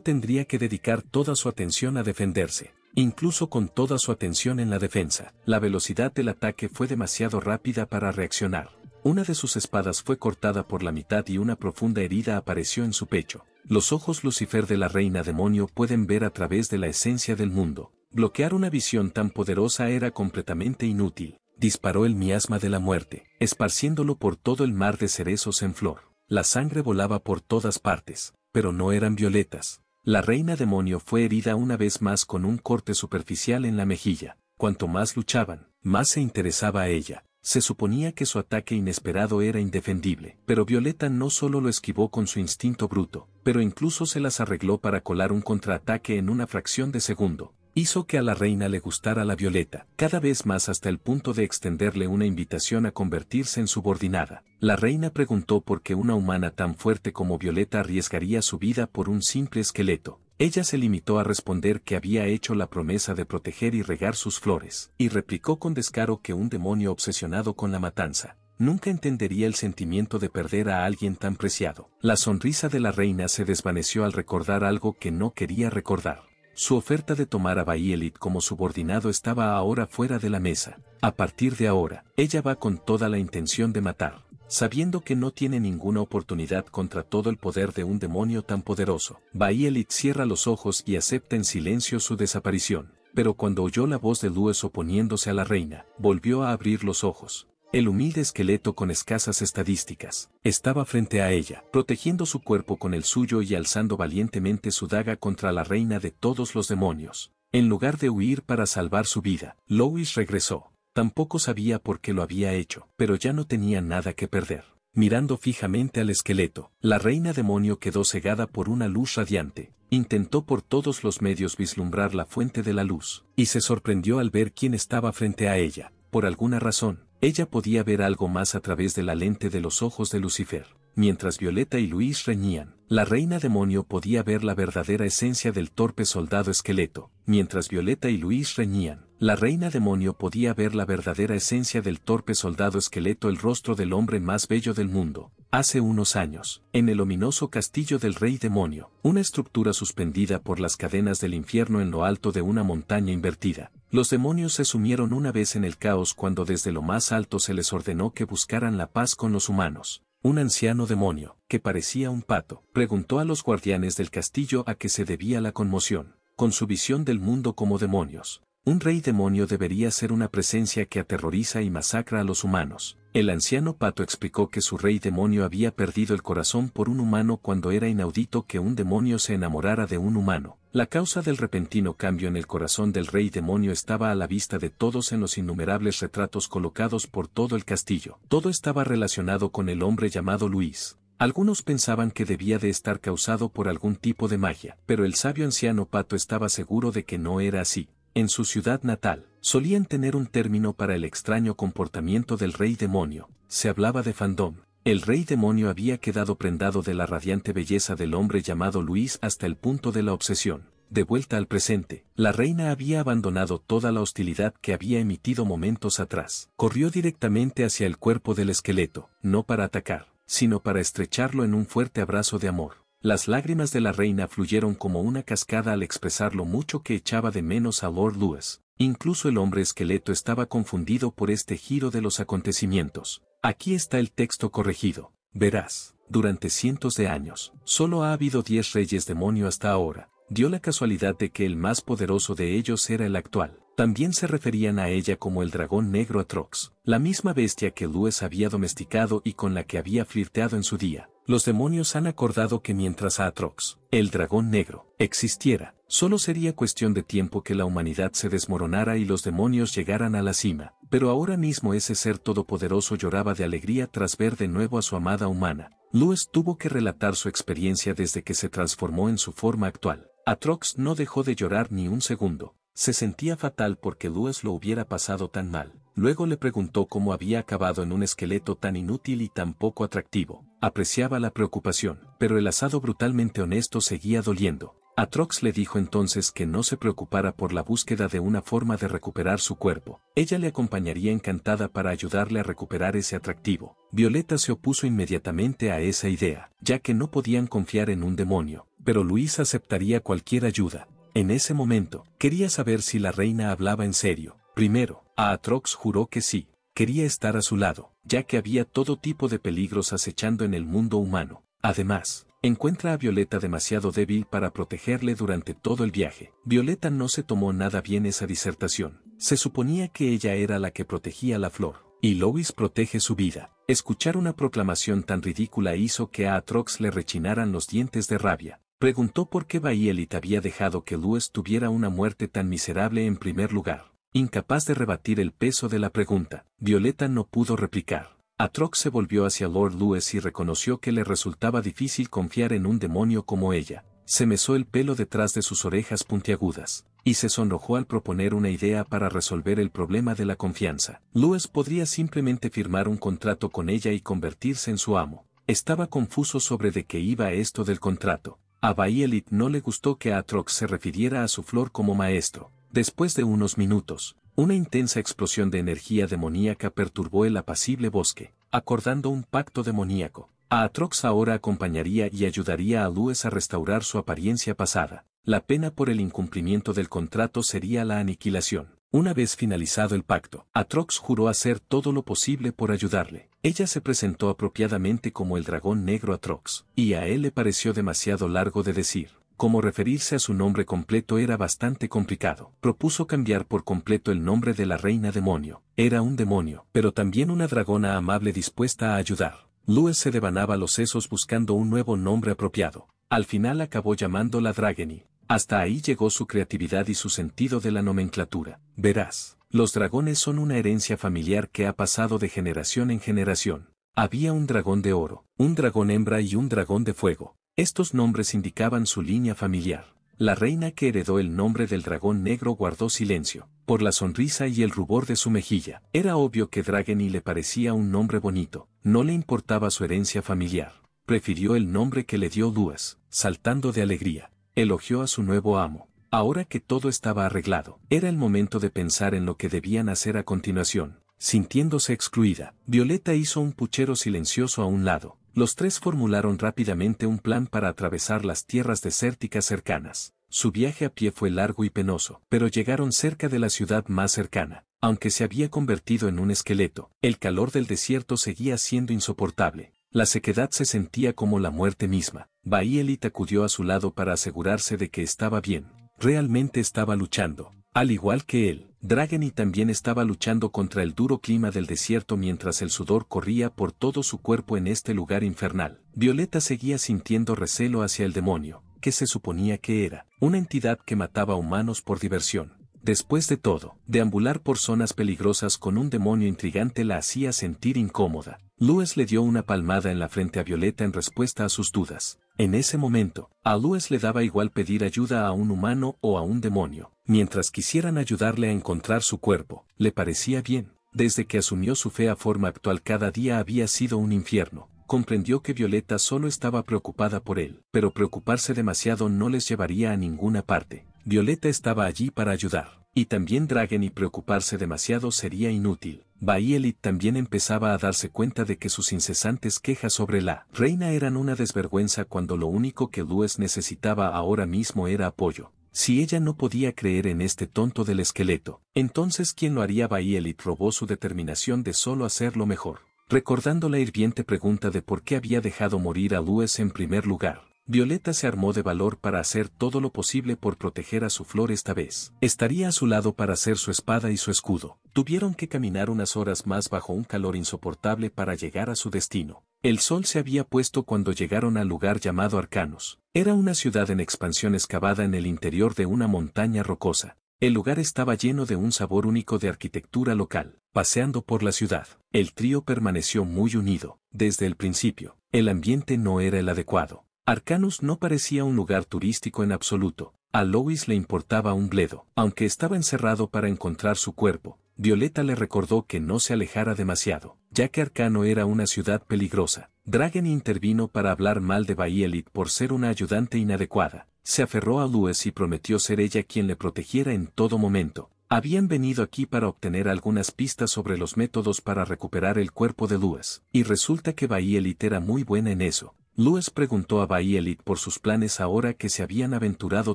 tendría que dedicar toda su atención a defenderse. Incluso con toda su atención en la defensa, la velocidad del ataque fue demasiado rápida para reaccionar. Una de sus espadas fue cortada por la mitad y una profunda herida apareció en su pecho. Los ojos Lucifer de la reina demonio pueden ver a través de la esencia del mundo. Bloquear una visión tan poderosa era completamente inútil. Disparó el miasma de la muerte, esparciéndolo por todo el mar de cerezos en flor. La sangre volaba por todas partes, pero no eran violetas, la reina demonio fue herida una vez más con un corte superficial en la mejilla. Cuanto más luchaban, más se interesaba a ella. Se suponía que su ataque inesperado era indefendible, pero Violeta no solo lo esquivó con su instinto bruto, pero incluso se las arregló para colar un contraataque en una fracción de segundo, hizo que a la reina le gustara la violeta, cada vez más hasta el punto de extenderle una invitación a convertirse en subordinada. La reina preguntó por qué una humana tan fuerte como Violeta arriesgaría su vida por un simple esqueleto. Ella se limitó a responder que había hecho la promesa de proteger y regar sus flores, y replicó con descaro que un demonio obsesionado con la matanza, nunca entendería el sentimiento de perder a alguien tan preciado. La sonrisa de la reina se desvaneció al recordar algo que no quería recordar. Su oferta de tomar a Bayelit como subordinado estaba ahora fuera de la mesa. A partir de ahora, ella va con toda la intención de matar, sabiendo que no tiene ninguna oportunidad contra todo el poder de un demonio tan poderoso. Bayelit cierra los ojos y acepta en silencio su desaparición. Pero cuando oyó la voz de Lues oponiéndose a la reina, volvió a abrir los ojos. El humilde esqueleto con escasas estadísticas estaba frente a ella, protegiendo su cuerpo con el suyo y alzando valientemente su daga contra la reina de todos los demonios. En lugar de huir para salvar su vida, Lois regresó. Tampoco sabía por qué lo había hecho, pero ya no tenía nada que perder. Mirando fijamente al esqueleto, la reina demonio quedó cegada por una luz radiante. Intentó por todos los medios vislumbrar la fuente de la luz, y se sorprendió al ver quién estaba frente a ella. Por alguna razón, ella podía ver algo más a través de la lente de los ojos de Lucifer. Mientras Violeta y Luis reñían, la reina demonio podía ver la verdadera esencia del torpe soldado esqueleto. Mientras Violeta y Luis reñían, la reina demonio podía ver la verdadera esencia del torpe soldado esqueleto el rostro del hombre más bello del mundo, hace unos años, en el ominoso castillo del rey demonio, una estructura suspendida por las cadenas del infierno en lo alto de una montaña invertida. Los demonios se sumieron una vez en el caos cuando desde lo más alto se les ordenó que buscaran la paz con los humanos. Un anciano demonio, que parecía un pato, preguntó a los guardianes del castillo a qué se debía la conmoción. Con su visión del mundo como demonios, un rey demonio debería ser una presencia que aterroriza y masacra a los humanos. El anciano pato explicó que su rey demonio había perdido el corazón por un humano cuando era inaudito que un demonio se enamorara de un humano. La causa del repentino cambio en el corazón del rey demonio estaba a la vista de todos en los innumerables retratos colocados por todo el castillo. Todo estaba relacionado con el hombre llamado Luis. Algunos pensaban que debía de estar causado por algún tipo de magia, pero el sabio anciano pato estaba seguro de que no era así en su ciudad natal, solían tener un término para el extraño comportamiento del rey demonio. Se hablaba de fandom. El rey demonio había quedado prendado de la radiante belleza del hombre llamado Luis hasta el punto de la obsesión. De vuelta al presente, la reina había abandonado toda la hostilidad que había emitido momentos atrás. Corrió directamente hacia el cuerpo del esqueleto, no para atacar, sino para estrecharlo en un fuerte abrazo de amor. Las lágrimas de la reina fluyeron como una cascada al expresar lo mucho que echaba de menos a Lord Lewis. Incluso el hombre esqueleto estaba confundido por este giro de los acontecimientos. Aquí está el texto corregido. Verás, durante cientos de años, solo ha habido diez reyes demonio hasta ahora. Dio la casualidad de que el más poderoso de ellos era el actual. También se referían a ella como el dragón negro Atrox, la misma bestia que Lues había domesticado y con la que había flirteado en su día los demonios han acordado que mientras Atrox, el dragón negro, existiera, solo sería cuestión de tiempo que la humanidad se desmoronara y los demonios llegaran a la cima, pero ahora mismo ese ser todopoderoso lloraba de alegría tras ver de nuevo a su amada humana. Luis tuvo que relatar su experiencia desde que se transformó en su forma actual. Atrox no dejó de llorar ni un segundo, se sentía fatal porque Luis lo hubiera pasado tan mal. Luego le preguntó cómo había acabado en un esqueleto tan inútil y tan poco atractivo. Apreciaba la preocupación, pero el asado brutalmente honesto seguía doliendo. Atrox le dijo entonces que no se preocupara por la búsqueda de una forma de recuperar su cuerpo. Ella le acompañaría encantada para ayudarle a recuperar ese atractivo. Violeta se opuso inmediatamente a esa idea, ya que no podían confiar en un demonio, pero Luis aceptaría cualquier ayuda. En ese momento, quería saber si la reina hablaba en serio, Primero, Aatrox juró que sí, quería estar a su lado, ya que había todo tipo de peligros acechando en el mundo humano. Además, encuentra a Violeta demasiado débil para protegerle durante todo el viaje. Violeta no se tomó nada bien esa disertación. Se suponía que ella era la que protegía la flor. Y Lois protege su vida. Escuchar una proclamación tan ridícula hizo que a Atrox le rechinaran los dientes de rabia. Preguntó por qué Baielit había dejado que Lewis tuviera una muerte tan miserable en primer lugar. Incapaz de rebatir el peso de la pregunta, Violeta no pudo replicar. Atrox se volvió hacia Lord Lewis y reconoció que le resultaba difícil confiar en un demonio como ella. Se mesó el pelo detrás de sus orejas puntiagudas, y se sonrojó al proponer una idea para resolver el problema de la confianza. Lewis podría simplemente firmar un contrato con ella y convertirse en su amo. Estaba confuso sobre de qué iba esto del contrato. A Baielit no le gustó que Atrox se refiriera a su flor como maestro, Después de unos minutos, una intensa explosión de energía demoníaca perturbó el apacible bosque, acordando un pacto demoníaco. A Atrox ahora acompañaría y ayudaría a Lues a restaurar su apariencia pasada. La pena por el incumplimiento del contrato sería la aniquilación. Una vez finalizado el pacto, Atrox juró hacer todo lo posible por ayudarle. Ella se presentó apropiadamente como el dragón negro Atrox, y a él le pareció demasiado largo de decir como referirse a su nombre completo era bastante complicado. Propuso cambiar por completo el nombre de la reina demonio. Era un demonio, pero también una dragona amable dispuesta a ayudar. Lewis se devanaba los sesos buscando un nuevo nombre apropiado. Al final acabó llamándola Dragony. Hasta ahí llegó su creatividad y su sentido de la nomenclatura. Verás, los dragones son una herencia familiar que ha pasado de generación en generación. Había un dragón de oro, un dragón hembra y un dragón de fuego. Estos nombres indicaban su línea familiar. La reina que heredó el nombre del dragón negro guardó silencio, por la sonrisa y el rubor de su mejilla. Era obvio que Drageni le parecía un nombre bonito, no le importaba su herencia familiar. Prefirió el nombre que le dio Duas, saltando de alegría. Elogió a su nuevo amo. Ahora que todo estaba arreglado, era el momento de pensar en lo que debían hacer a continuación. Sintiéndose excluida, Violeta hizo un puchero silencioso a un lado, los tres formularon rápidamente un plan para atravesar las tierras desérticas cercanas. Su viaje a pie fue largo y penoso, pero llegaron cerca de la ciudad más cercana. Aunque se había convertido en un esqueleto, el calor del desierto seguía siendo insoportable. La sequedad se sentía como la muerte misma. Baielit acudió a su lado para asegurarse de que estaba bien. Realmente estaba luchando, al igual que él. Dragany también estaba luchando contra el duro clima del desierto mientras el sudor corría por todo su cuerpo en este lugar infernal. Violeta seguía sintiendo recelo hacia el demonio, que se suponía que era una entidad que mataba humanos por diversión. Después de todo, deambular por zonas peligrosas con un demonio intrigante la hacía sentir incómoda. Luis le dio una palmada en la frente a Violeta en respuesta a sus dudas. En ese momento, a Luis le daba igual pedir ayuda a un humano o a un demonio. Mientras quisieran ayudarle a encontrar su cuerpo, le parecía bien. Desde que asumió su fea forma actual cada día había sido un infierno. Comprendió que Violeta solo estaba preocupada por él, pero preocuparse demasiado no les llevaría a ninguna parte. Violeta estaba allí para ayudar. Y también Dragen y preocuparse demasiado sería inútil. Baielit también empezaba a darse cuenta de que sus incesantes quejas sobre la reina eran una desvergüenza cuando lo único que Luis necesitaba ahora mismo era apoyo. Si ella no podía creer en este tonto del esqueleto, entonces ¿quién lo haría? Baielit robó su determinación de solo hacerlo mejor, recordando la hirviente pregunta de por qué había dejado morir a Luis en primer lugar. Violeta se armó de valor para hacer todo lo posible por proteger a su flor esta vez. Estaría a su lado para hacer su espada y su escudo. Tuvieron que caminar unas horas más bajo un calor insoportable para llegar a su destino. El sol se había puesto cuando llegaron al lugar llamado Arcanos. Era una ciudad en expansión excavada en el interior de una montaña rocosa. El lugar estaba lleno de un sabor único de arquitectura local. Paseando por la ciudad, el trío permaneció muy unido. Desde el principio, el ambiente no era el adecuado. Arcanus no parecía un lugar turístico en absoluto. A Lois le importaba un bledo. Aunque estaba encerrado para encontrar su cuerpo, Violeta le recordó que no se alejara demasiado, ya que Arcano era una ciudad peligrosa. Dragon intervino para hablar mal de Baielit por ser una ayudante inadecuada. Se aferró a Lois y prometió ser ella quien le protegiera en todo momento. Habían venido aquí para obtener algunas pistas sobre los métodos para recuperar el cuerpo de Lues, y resulta que Baielit era muy buena en eso. Luis preguntó a Baielit por sus planes ahora que se habían aventurado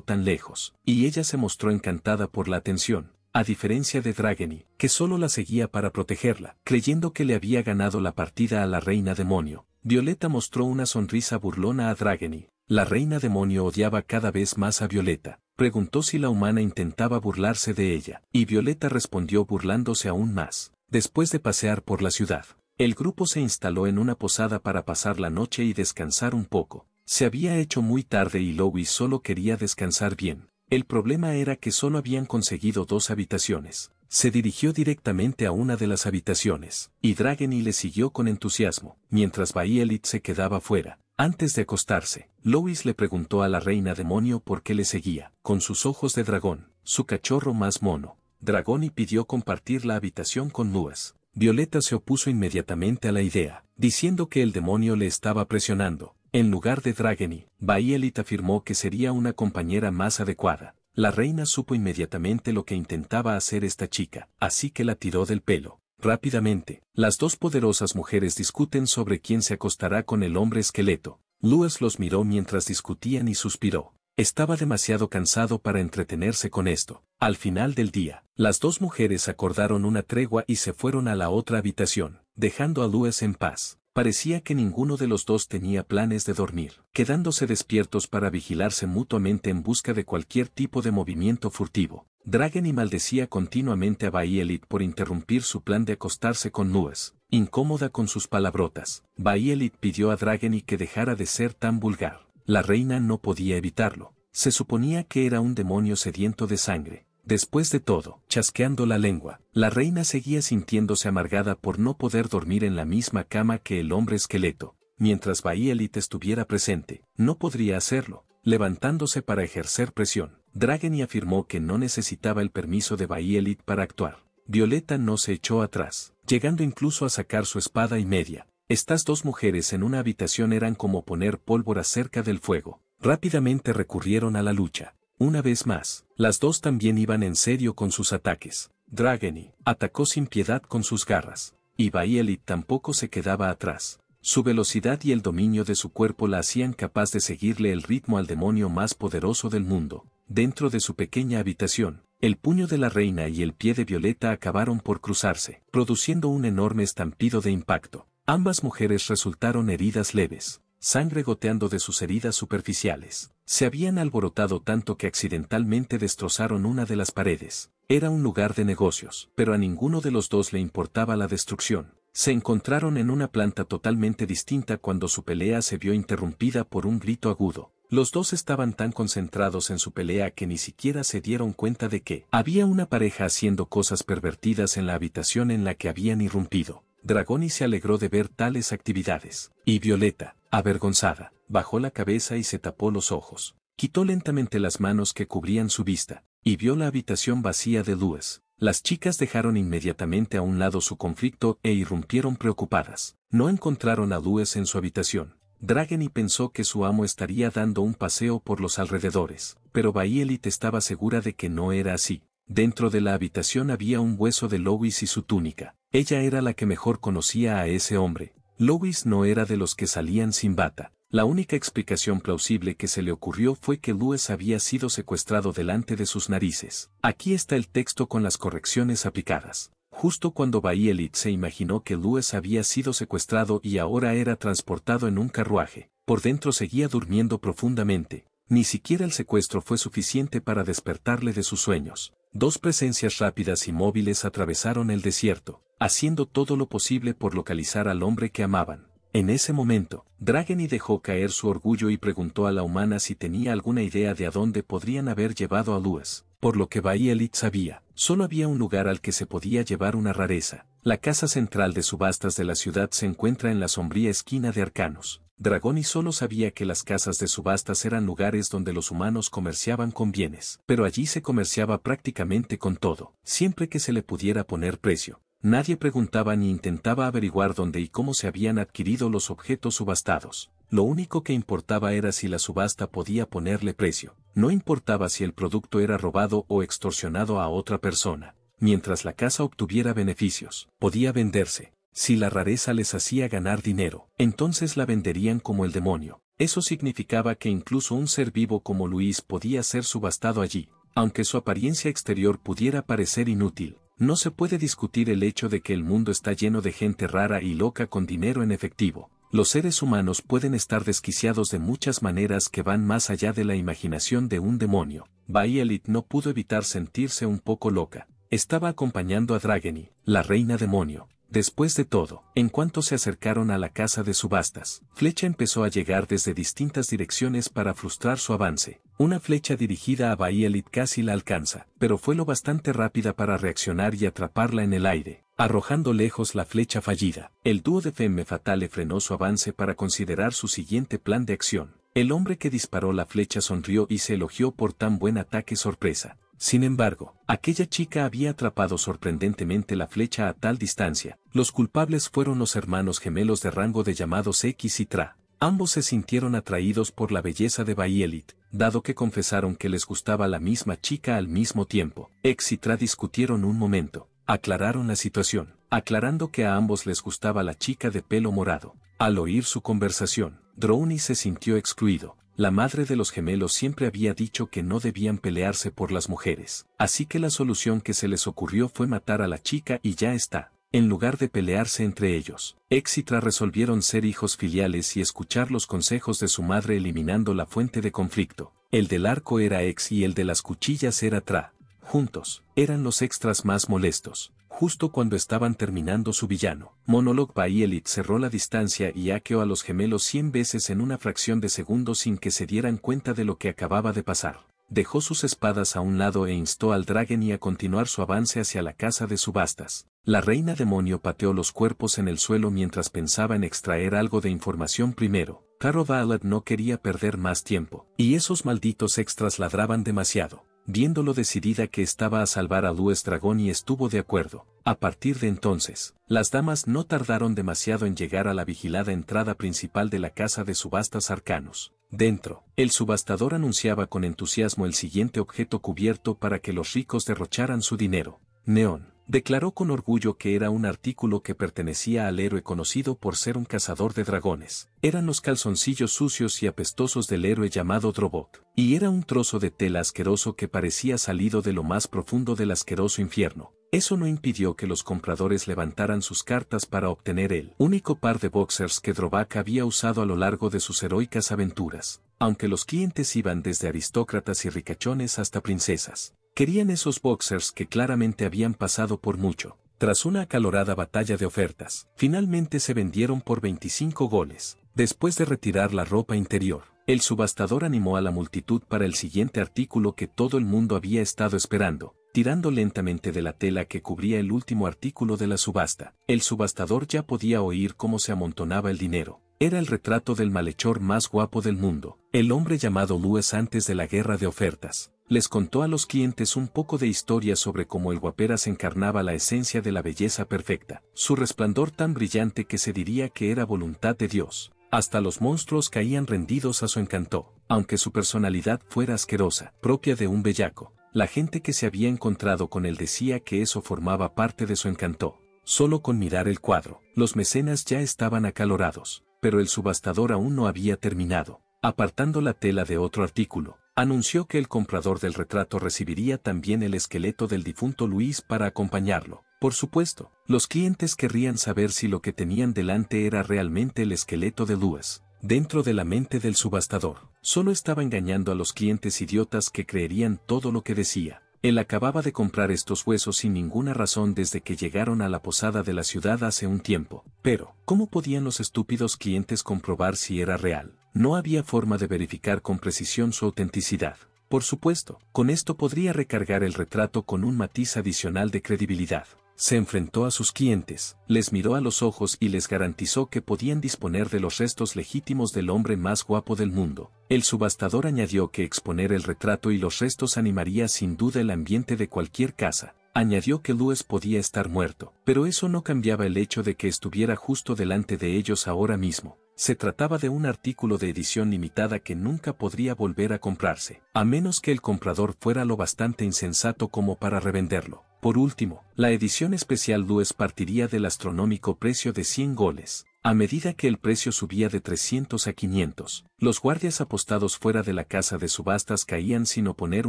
tan lejos, y ella se mostró encantada por la atención, a diferencia de Drageny, que solo la seguía para protegerla, creyendo que le había ganado la partida a la reina demonio. Violeta mostró una sonrisa burlona a Drageny. La reina demonio odiaba cada vez más a Violeta. Preguntó si la humana intentaba burlarse de ella, y Violeta respondió burlándose aún más. Después de pasear por la ciudad, el grupo se instaló en una posada para pasar la noche y descansar un poco. Se había hecho muy tarde y Lois solo quería descansar bien. El problema era que solo habían conseguido dos habitaciones. Se dirigió directamente a una de las habitaciones, y y le siguió con entusiasmo, mientras Baielit se quedaba fuera. Antes de acostarse, Lois le preguntó a la reina demonio por qué le seguía, con sus ojos de dragón, su cachorro más mono. Dragoni pidió compartir la habitación con Núas. Violeta se opuso inmediatamente a la idea, diciendo que el demonio le estaba presionando. En lugar de Drageni, Baielit afirmó que sería una compañera más adecuada. La reina supo inmediatamente lo que intentaba hacer esta chica, así que la tiró del pelo. Rápidamente, las dos poderosas mujeres discuten sobre quién se acostará con el hombre esqueleto. Luis los miró mientras discutían y suspiró. Estaba demasiado cansado para entretenerse con esto. Al final del día, las dos mujeres acordaron una tregua y se fueron a la otra habitación, dejando a Luis en paz. Parecía que ninguno de los dos tenía planes de dormir, quedándose despiertos para vigilarse mutuamente en busca de cualquier tipo de movimiento furtivo. Dragen y maldecía continuamente a Baielit por interrumpir su plan de acostarse con Nues, incómoda con sus palabrotas. Baielit pidió a Dragen y que dejara de ser tan vulgar. La reina no podía evitarlo. Se suponía que era un demonio sediento de sangre. Después de todo, chasqueando la lengua, la reina seguía sintiéndose amargada por no poder dormir en la misma cama que el hombre esqueleto. Mientras Baielit estuviera presente, no podría hacerlo, levantándose para ejercer presión. y afirmó que no necesitaba el permiso de Baielit para actuar. Violeta no se echó atrás, llegando incluso a sacar su espada y media, estas dos mujeres en una habitación eran como poner pólvora cerca del fuego. Rápidamente recurrieron a la lucha. Una vez más, las dos también iban en serio con sus ataques. Drageny atacó sin piedad con sus garras. Y Baielit tampoco se quedaba atrás. Su velocidad y el dominio de su cuerpo la hacían capaz de seguirle el ritmo al demonio más poderoso del mundo. Dentro de su pequeña habitación, el puño de la reina y el pie de Violeta acabaron por cruzarse, produciendo un enorme estampido de impacto. Ambas mujeres resultaron heridas leves, sangre goteando de sus heridas superficiales. Se habían alborotado tanto que accidentalmente destrozaron una de las paredes. Era un lugar de negocios, pero a ninguno de los dos le importaba la destrucción. Se encontraron en una planta totalmente distinta cuando su pelea se vio interrumpida por un grito agudo. Los dos estaban tan concentrados en su pelea que ni siquiera se dieron cuenta de que había una pareja haciendo cosas pervertidas en la habitación en la que habían irrumpido. Dragoni se alegró de ver tales actividades. Y Violeta, avergonzada, bajó la cabeza y se tapó los ojos. Quitó lentamente las manos que cubrían su vista, y vio la habitación vacía de Dues. Las chicas dejaron inmediatamente a un lado su conflicto e irrumpieron preocupadas. No encontraron a Dues en su habitación. Dragoni pensó que su amo estaría dando un paseo por los alrededores, pero Baielit estaba segura de que no era así. Dentro de la habitación había un hueso de Lois y su túnica. Ella era la que mejor conocía a ese hombre. Lois no era de los que salían sin bata. La única explicación plausible que se le ocurrió fue que Lewis había sido secuestrado delante de sus narices. Aquí está el texto con las correcciones aplicadas. Justo cuando Baielit se imaginó que Lewis había sido secuestrado y ahora era transportado en un carruaje, por dentro seguía durmiendo profundamente. Ni siquiera el secuestro fue suficiente para despertarle de sus sueños dos presencias rápidas y móviles atravesaron el desierto, haciendo todo lo posible por localizar al hombre que amaban. En ese momento, Drageni dejó caer su orgullo y preguntó a la humana si tenía alguna idea de a dónde podrían haber llevado a Luas. Por lo que Baielit sabía, solo había un lugar al que se podía llevar una rareza. La casa central de subastas de la ciudad se encuentra en la sombría esquina de Arcanos. Dragoni solo sabía que las casas de subastas eran lugares donde los humanos comerciaban con bienes, pero allí se comerciaba prácticamente con todo, siempre que se le pudiera poner precio. Nadie preguntaba ni intentaba averiguar dónde y cómo se habían adquirido los objetos subastados. Lo único que importaba era si la subasta podía ponerle precio. No importaba si el producto era robado o extorsionado a otra persona. Mientras la casa obtuviera beneficios, podía venderse, si la rareza les hacía ganar dinero, entonces la venderían como el demonio. Eso significaba que incluso un ser vivo como Luis podía ser subastado allí, aunque su apariencia exterior pudiera parecer inútil. No se puede discutir el hecho de que el mundo está lleno de gente rara y loca con dinero en efectivo. Los seres humanos pueden estar desquiciados de muchas maneras que van más allá de la imaginación de un demonio. Baialit no pudo evitar sentirse un poco loca. Estaba acompañando a Drageni, la reina demonio, Después de todo, en cuanto se acercaron a la casa de subastas, Flecha empezó a llegar desde distintas direcciones para frustrar su avance. Una flecha dirigida a Bahía casi la alcanza, pero fue lo bastante rápida para reaccionar y atraparla en el aire, arrojando lejos la flecha fallida. El dúo de Femme Fatale frenó su avance para considerar su siguiente plan de acción. El hombre que disparó la flecha sonrió y se elogió por tan buen ataque sorpresa. Sin embargo, aquella chica había atrapado sorprendentemente la flecha a tal distancia. Los culpables fueron los hermanos gemelos de rango de llamados X y Tra. Ambos se sintieron atraídos por la belleza de Baielit, dado que confesaron que les gustaba la misma chica al mismo tiempo. X y Tra discutieron un momento, aclararon la situación, aclarando que a ambos les gustaba la chica de pelo morado. Al oír su conversación, Drowny se sintió excluido, la madre de los gemelos siempre había dicho que no debían pelearse por las mujeres, así que la solución que se les ocurrió fue matar a la chica y ya está. En lugar de pelearse entre ellos, Tra resolvieron ser hijos filiales y escuchar los consejos de su madre eliminando la fuente de conflicto. El del arco era Ex y el de las cuchillas era Tra. Juntos, eran los extras más molestos justo cuando estaban terminando su villano. Monolog by cerró la distancia y aqueó a los gemelos 100 veces en una fracción de segundo sin que se dieran cuenta de lo que acababa de pasar. Dejó sus espadas a un lado e instó al y a continuar su avance hacia la casa de subastas. La reina demonio pateó los cuerpos en el suelo mientras pensaba en extraer algo de información primero. Caro Valad no quería perder más tiempo, y esos malditos extras ladraban demasiado viéndolo decidida que estaba a salvar a Dues Dragón y estuvo de acuerdo. A partir de entonces, las damas no tardaron demasiado en llegar a la vigilada entrada principal de la casa de subastas arcanos. Dentro, el subastador anunciaba con entusiasmo el siguiente objeto cubierto para que los ricos derrocharan su dinero. Neón. Declaró con orgullo que era un artículo que pertenecía al héroe conocido por ser un cazador de dragones. Eran los calzoncillos sucios y apestosos del héroe llamado Drobot. Y era un trozo de tela asqueroso que parecía salido de lo más profundo del asqueroso infierno. Eso no impidió que los compradores levantaran sus cartas para obtener el único par de boxers que Drobak había usado a lo largo de sus heroicas aventuras, aunque los clientes iban desde aristócratas y ricachones hasta princesas. Querían esos boxers que claramente habían pasado por mucho. Tras una acalorada batalla de ofertas, finalmente se vendieron por 25 goles. Después de retirar la ropa interior, el subastador animó a la multitud para el siguiente artículo que todo el mundo había estado esperando, tirando lentamente de la tela que cubría el último artículo de la subasta. El subastador ya podía oír cómo se amontonaba el dinero. Era el retrato del malhechor más guapo del mundo, el hombre llamado Luis antes de la guerra de ofertas. Les contó a los clientes un poco de historia sobre cómo el guaperas encarnaba la esencia de la belleza perfecta, su resplandor tan brillante que se diría que era voluntad de Dios. Hasta los monstruos caían rendidos a su encanto, aunque su personalidad fuera asquerosa, propia de un bellaco. La gente que se había encontrado con él decía que eso formaba parte de su encanto. Solo con mirar el cuadro, los mecenas ya estaban acalorados pero el subastador aún no había terminado. Apartando la tela de otro artículo, anunció que el comprador del retrato recibiría también el esqueleto del difunto Luis para acompañarlo. Por supuesto, los clientes querrían saber si lo que tenían delante era realmente el esqueleto de Luis. Dentro de la mente del subastador, solo estaba engañando a los clientes idiotas que creerían todo lo que decía. Él acababa de comprar estos huesos sin ninguna razón desde que llegaron a la posada de la ciudad hace un tiempo. Pero, ¿cómo podían los estúpidos clientes comprobar si era real? No había forma de verificar con precisión su autenticidad. Por supuesto, con esto podría recargar el retrato con un matiz adicional de credibilidad se enfrentó a sus clientes, les miró a los ojos y les garantizó que podían disponer de los restos legítimos del hombre más guapo del mundo. El subastador añadió que exponer el retrato y los restos animaría sin duda el ambiente de cualquier casa. Añadió que Luis podía estar muerto, pero eso no cambiaba el hecho de que estuviera justo delante de ellos ahora mismo. Se trataba de un artículo de edición limitada que nunca podría volver a comprarse, a menos que el comprador fuera lo bastante insensato como para revenderlo. Por último, la edición especial DUES partiría del astronómico precio de 100 goles. A medida que el precio subía de 300 a 500, los guardias apostados fuera de la casa de subastas caían sin oponer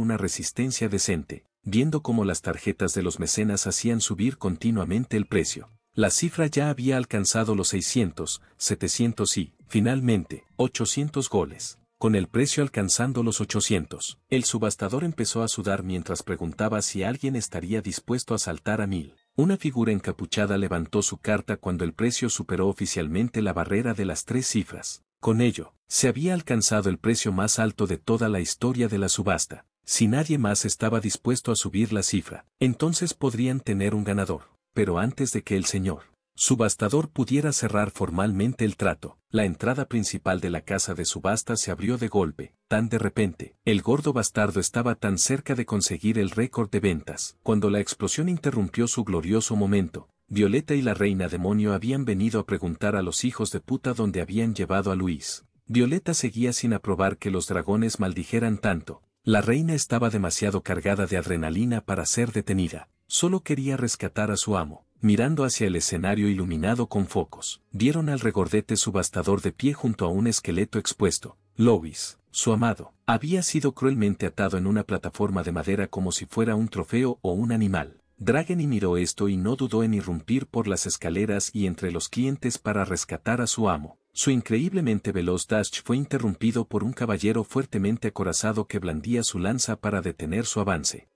una resistencia decente, viendo cómo las tarjetas de los mecenas hacían subir continuamente el precio. La cifra ya había alcanzado los 600, 700 y, finalmente, 800 goles con el precio alcanzando los 800. El subastador empezó a sudar mientras preguntaba si alguien estaría dispuesto a saltar a mil. Una figura encapuchada levantó su carta cuando el precio superó oficialmente la barrera de las tres cifras. Con ello, se había alcanzado el precio más alto de toda la historia de la subasta. Si nadie más estaba dispuesto a subir la cifra, entonces podrían tener un ganador. Pero antes de que el señor subastador pudiera cerrar formalmente el trato. La entrada principal de la casa de subasta se abrió de golpe, tan de repente. El gordo bastardo estaba tan cerca de conseguir el récord de ventas. Cuando la explosión interrumpió su glorioso momento, Violeta y la reina demonio habían venido a preguntar a los hijos de puta dónde habían llevado a Luis. Violeta seguía sin aprobar que los dragones maldijeran tanto. La reina estaba demasiado cargada de adrenalina para ser detenida. Solo quería rescatar a su amo mirando hacia el escenario iluminado con focos. Vieron al regordete subastador de pie junto a un esqueleto expuesto. Lois, su amado, había sido cruelmente atado en una plataforma de madera como si fuera un trofeo o un animal. Dragon miró esto y no dudó en irrumpir por las escaleras y entre los clientes para rescatar a su amo. Su increíblemente veloz dash fue interrumpido por un caballero fuertemente acorazado que blandía su lanza para detener su avance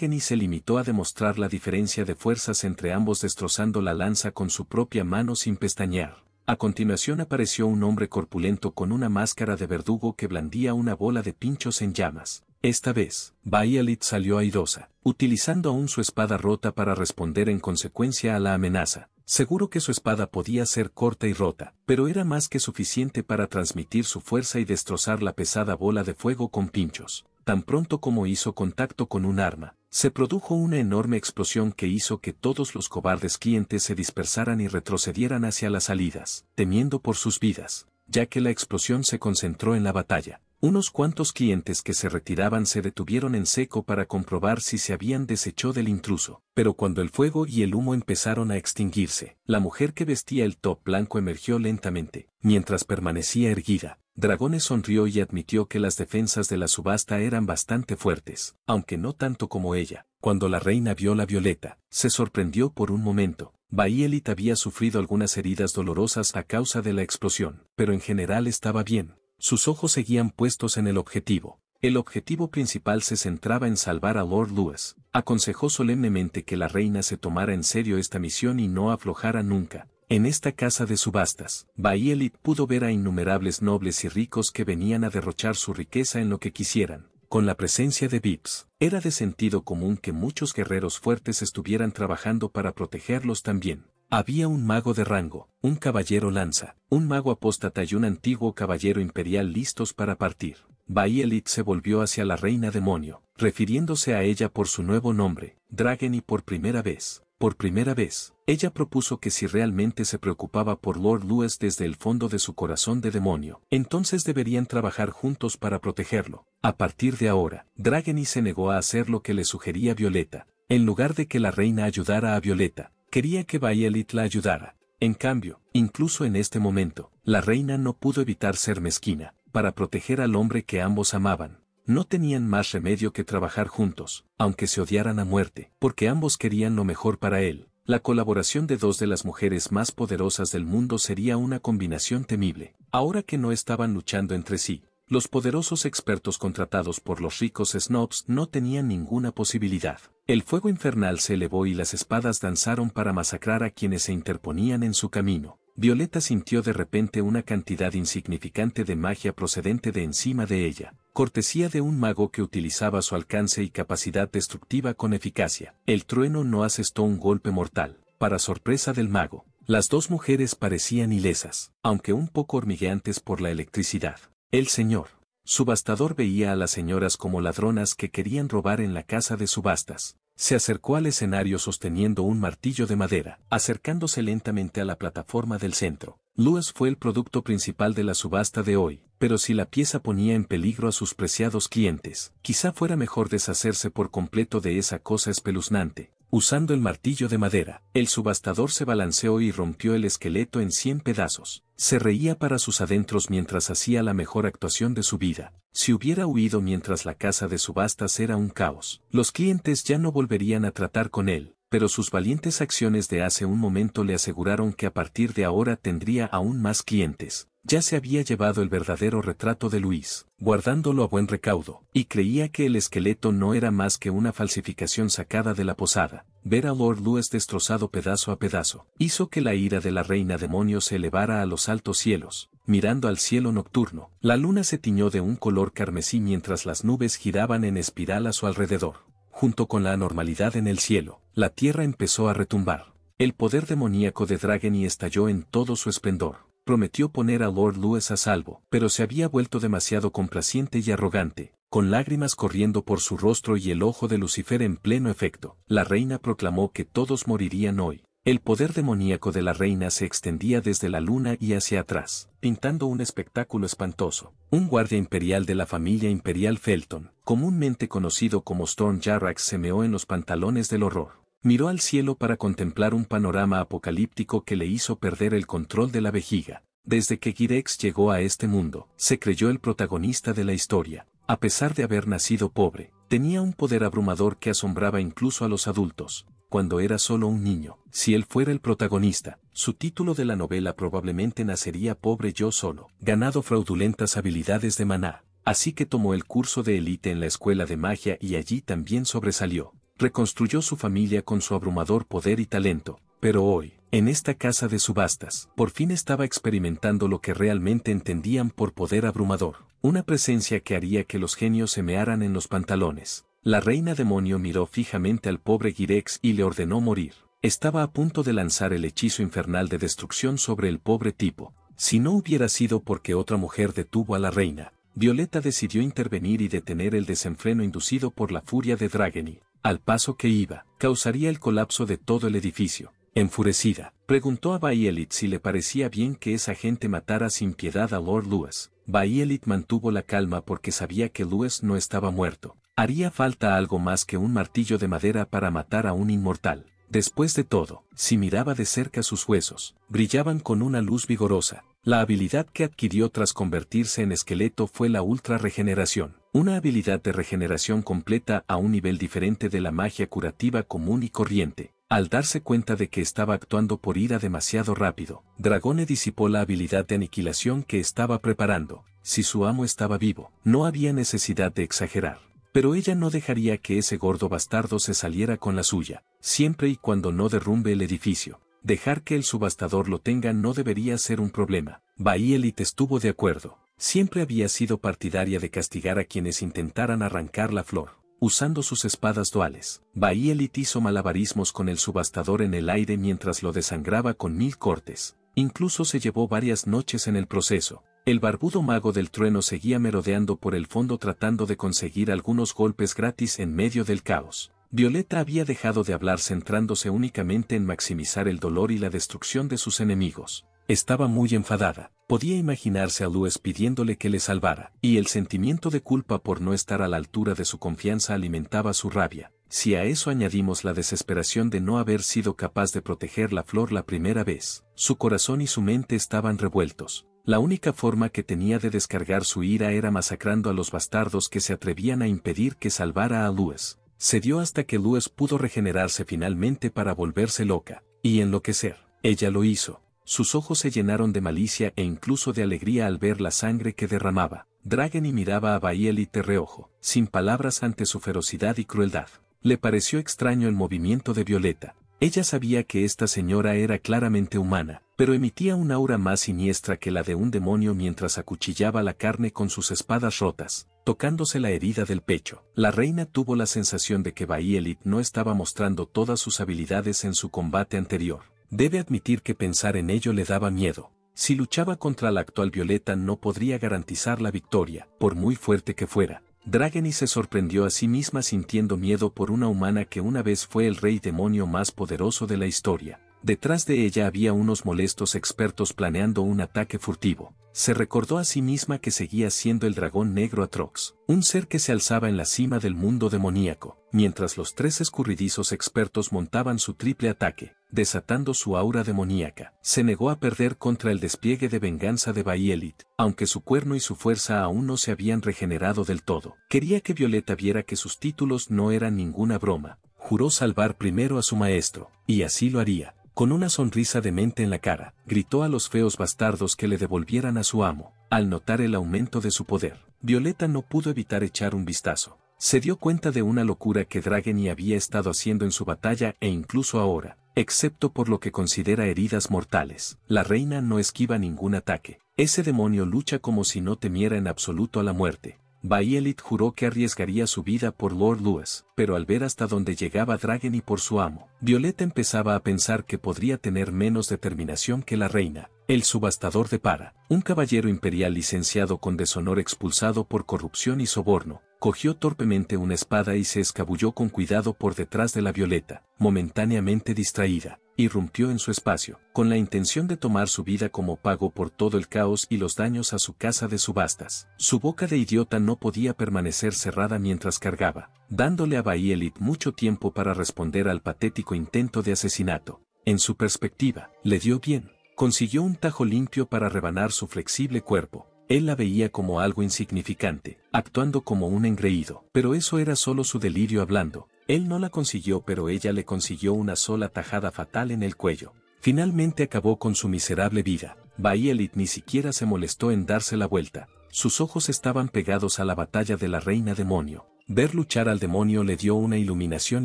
y se limitó a demostrar la diferencia de fuerzas entre ambos destrozando la lanza con su propia mano sin pestañear. A continuación apareció un hombre corpulento con una máscara de verdugo que blandía una bola de pinchos en llamas. Esta vez, Baialit salió airosa, utilizando aún su espada rota para responder en consecuencia a la amenaza. Seguro que su espada podía ser corta y rota, pero era más que suficiente para transmitir su fuerza y destrozar la pesada bola de fuego con pinchos tan pronto como hizo contacto con un arma, se produjo una enorme explosión que hizo que todos los cobardes clientes se dispersaran y retrocedieran hacia las salidas, temiendo por sus vidas, ya que la explosión se concentró en la batalla. Unos cuantos clientes que se retiraban se detuvieron en seco para comprobar si se habían deshecho del intruso, pero cuando el fuego y el humo empezaron a extinguirse, la mujer que vestía el top blanco emergió lentamente, mientras permanecía erguida, Dragones sonrió y admitió que las defensas de la subasta eran bastante fuertes, aunque no tanto como ella. Cuando la reina vio la violeta, se sorprendió por un momento. Baielit había sufrido algunas heridas dolorosas a causa de la explosión, pero en general estaba bien. Sus ojos seguían puestos en el objetivo. El objetivo principal se centraba en salvar a Lord Lewis. Aconsejó solemnemente que la reina se tomara en serio esta misión y no aflojara nunca. En esta casa de subastas, Baielit pudo ver a innumerables nobles y ricos que venían a derrochar su riqueza en lo que quisieran. Con la presencia de Vips, era de sentido común que muchos guerreros fuertes estuvieran trabajando para protegerlos también. Había un mago de rango, un caballero lanza, un mago apóstata y un antiguo caballero imperial listos para partir. Baielit se volvió hacia la reina demonio, refiriéndose a ella por su nuevo nombre, Dragon por primera vez. Por primera vez, ella propuso que si realmente se preocupaba por Lord Lewis desde el fondo de su corazón de demonio, entonces deberían trabajar juntos para protegerlo. A partir de ahora, y se negó a hacer lo que le sugería Violeta. En lugar de que la reina ayudara a Violeta, Quería que Violet la ayudara. En cambio, incluso en este momento, la reina no pudo evitar ser mezquina, para proteger al hombre que ambos amaban. No tenían más remedio que trabajar juntos, aunque se odiaran a muerte, porque ambos querían lo mejor para él. La colaboración de dos de las mujeres más poderosas del mundo sería una combinación temible. Ahora que no estaban luchando entre sí, los poderosos expertos contratados por los ricos snobs no tenían ninguna posibilidad. El fuego infernal se elevó y las espadas danzaron para masacrar a quienes se interponían en su camino. Violeta sintió de repente una cantidad insignificante de magia procedente de encima de ella, cortesía de un mago que utilizaba su alcance y capacidad destructiva con eficacia. El trueno no asestó un golpe mortal, para sorpresa del mago. Las dos mujeres parecían ilesas, aunque un poco hormigueantes por la electricidad. El señor subastador veía a las señoras como ladronas que querían robar en la casa de subastas. Se acercó al escenario sosteniendo un martillo de madera, acercándose lentamente a la plataforma del centro. Lewis fue el producto principal de la subasta de hoy, pero si la pieza ponía en peligro a sus preciados clientes, quizá fuera mejor deshacerse por completo de esa cosa espeluznante, Usando el martillo de madera, el subastador se balanceó y rompió el esqueleto en cien pedazos. Se reía para sus adentros mientras hacía la mejor actuación de su vida. Si hubiera huido mientras la casa de subastas era un caos, los clientes ya no volverían a tratar con él, pero sus valientes acciones de hace un momento le aseguraron que a partir de ahora tendría aún más clientes ya se había llevado el verdadero retrato de Luis, guardándolo a buen recaudo, y creía que el esqueleto no era más que una falsificación sacada de la posada. Ver a Lord Luis destrozado pedazo a pedazo, hizo que la ira de la reina demonio se elevara a los altos cielos, mirando al cielo nocturno. La luna se tiñó de un color carmesí mientras las nubes giraban en espiral a su alrededor. Junto con la anormalidad en el cielo, la tierra empezó a retumbar. El poder demoníaco de y estalló en todo su esplendor prometió poner a Lord Lewis a salvo, pero se había vuelto demasiado complaciente y arrogante, con lágrimas corriendo por su rostro y el ojo de Lucifer en pleno efecto. La reina proclamó que todos morirían hoy. El poder demoníaco de la reina se extendía desde la luna y hacia atrás, pintando un espectáculo espantoso. Un guardia imperial de la familia imperial Felton, comúnmente conocido como Storm Jarrax, se meó en los pantalones del horror miró al cielo para contemplar un panorama apocalíptico que le hizo perder el control de la vejiga. Desde que Girex llegó a este mundo, se creyó el protagonista de la historia. A pesar de haber nacido pobre, tenía un poder abrumador que asombraba incluso a los adultos, cuando era solo un niño. Si él fuera el protagonista, su título de la novela probablemente nacería Pobre yo solo, ganado fraudulentas habilidades de maná. Así que tomó el curso de élite en la escuela de magia y allí también sobresalió reconstruyó su familia con su abrumador poder y talento, pero hoy, en esta casa de subastas, por fin estaba experimentando lo que realmente entendían por poder abrumador, una presencia que haría que los genios se mearan en los pantalones. La reina demonio miró fijamente al pobre Girex y le ordenó morir. Estaba a punto de lanzar el hechizo infernal de destrucción sobre el pobre tipo. Si no hubiera sido porque otra mujer detuvo a la reina, Violeta decidió intervenir y detener el desenfreno inducido por la furia de Drageny al paso que iba, causaría el colapso de todo el edificio. Enfurecida, preguntó a Baielit si le parecía bien que esa gente matara sin piedad a Lord Lewis. Baielit mantuvo la calma porque sabía que Lewis no estaba muerto. Haría falta algo más que un martillo de madera para matar a un inmortal. Después de todo, si miraba de cerca sus huesos, brillaban con una luz vigorosa. La habilidad que adquirió tras convertirse en esqueleto fue la ultra regeneración. Una habilidad de regeneración completa a un nivel diferente de la magia curativa común y corriente. Al darse cuenta de que estaba actuando por ira demasiado rápido, Dragone disipó la habilidad de aniquilación que estaba preparando. Si su amo estaba vivo, no había necesidad de exagerar. Pero ella no dejaría que ese gordo bastardo se saliera con la suya, siempre y cuando no derrumbe el edificio. Dejar que el subastador lo tenga no debería ser un problema. Bailey estuvo de acuerdo. Siempre había sido partidaria de castigar a quienes intentaran arrancar la flor, usando sus espadas duales. Baielit hizo malabarismos con el subastador en el aire mientras lo desangraba con mil cortes. Incluso se llevó varias noches en el proceso. El barbudo mago del trueno seguía merodeando por el fondo tratando de conseguir algunos golpes gratis en medio del caos. Violeta había dejado de hablar centrándose únicamente en maximizar el dolor y la destrucción de sus enemigos. Estaba muy enfadada. Podía imaginarse a Luis pidiéndole que le salvara, y el sentimiento de culpa por no estar a la altura de su confianza alimentaba su rabia. Si a eso añadimos la desesperación de no haber sido capaz de proteger la flor la primera vez, su corazón y su mente estaban revueltos. La única forma que tenía de descargar su ira era masacrando a los bastardos que se atrevían a impedir que salvara a Luis. Se dio hasta que Luis pudo regenerarse finalmente para volverse loca, y enloquecer. Ella lo hizo. Sus ojos se llenaron de malicia e incluso de alegría al ver la sangre que derramaba. y miraba a Baielit reojo, sin palabras ante su ferocidad y crueldad. Le pareció extraño el movimiento de Violeta. Ella sabía que esta señora era claramente humana, pero emitía un aura más siniestra que la de un demonio mientras acuchillaba la carne con sus espadas rotas, tocándose la herida del pecho. La reina tuvo la sensación de que Baielit no estaba mostrando todas sus habilidades en su combate anterior. Debe admitir que pensar en ello le daba miedo. Si luchaba contra la actual Violeta no podría garantizar la victoria, por muy fuerte que fuera. y se sorprendió a sí misma sintiendo miedo por una humana que una vez fue el rey demonio más poderoso de la historia. Detrás de ella había unos molestos expertos planeando un ataque furtivo. Se recordó a sí misma que seguía siendo el dragón negro Atrox, un ser que se alzaba en la cima del mundo demoníaco, mientras los tres escurridizos expertos montaban su triple ataque desatando su aura demoníaca. Se negó a perder contra el despliegue de venganza de Baielit, aunque su cuerno y su fuerza aún no se habían regenerado del todo. Quería que Violeta viera que sus títulos no eran ninguna broma. Juró salvar primero a su maestro, y así lo haría. Con una sonrisa demente en la cara, gritó a los feos bastardos que le devolvieran a su amo, al notar el aumento de su poder. Violeta no pudo evitar echar un vistazo se dio cuenta de una locura que y había estado haciendo en su batalla e incluso ahora, excepto por lo que considera heridas mortales. La reina no esquiva ningún ataque. Ese demonio lucha como si no temiera en absoluto a la muerte. Baielit juró que arriesgaría su vida por Lord Lewis, pero al ver hasta dónde llegaba Dragon y por su amo, Violeta empezaba a pensar que podría tener menos determinación que la reina, el subastador de para, un caballero imperial licenciado con deshonor expulsado por corrupción y soborno, cogió torpemente una espada y se escabulló con cuidado por detrás de la Violeta, momentáneamente distraída irrumpió en su espacio, con la intención de tomar su vida como pago por todo el caos y los daños a su casa de subastas. Su boca de idiota no podía permanecer cerrada mientras cargaba, dándole a Baielit mucho tiempo para responder al patético intento de asesinato. En su perspectiva, le dio bien. Consiguió un tajo limpio para rebanar su flexible cuerpo. Él la veía como algo insignificante, actuando como un engreído, pero eso era solo su delirio hablando, él no la consiguió pero ella le consiguió una sola tajada fatal en el cuello. Finalmente acabó con su miserable vida. Baielit ni siquiera se molestó en darse la vuelta. Sus ojos estaban pegados a la batalla de la reina demonio. Ver luchar al demonio le dio una iluminación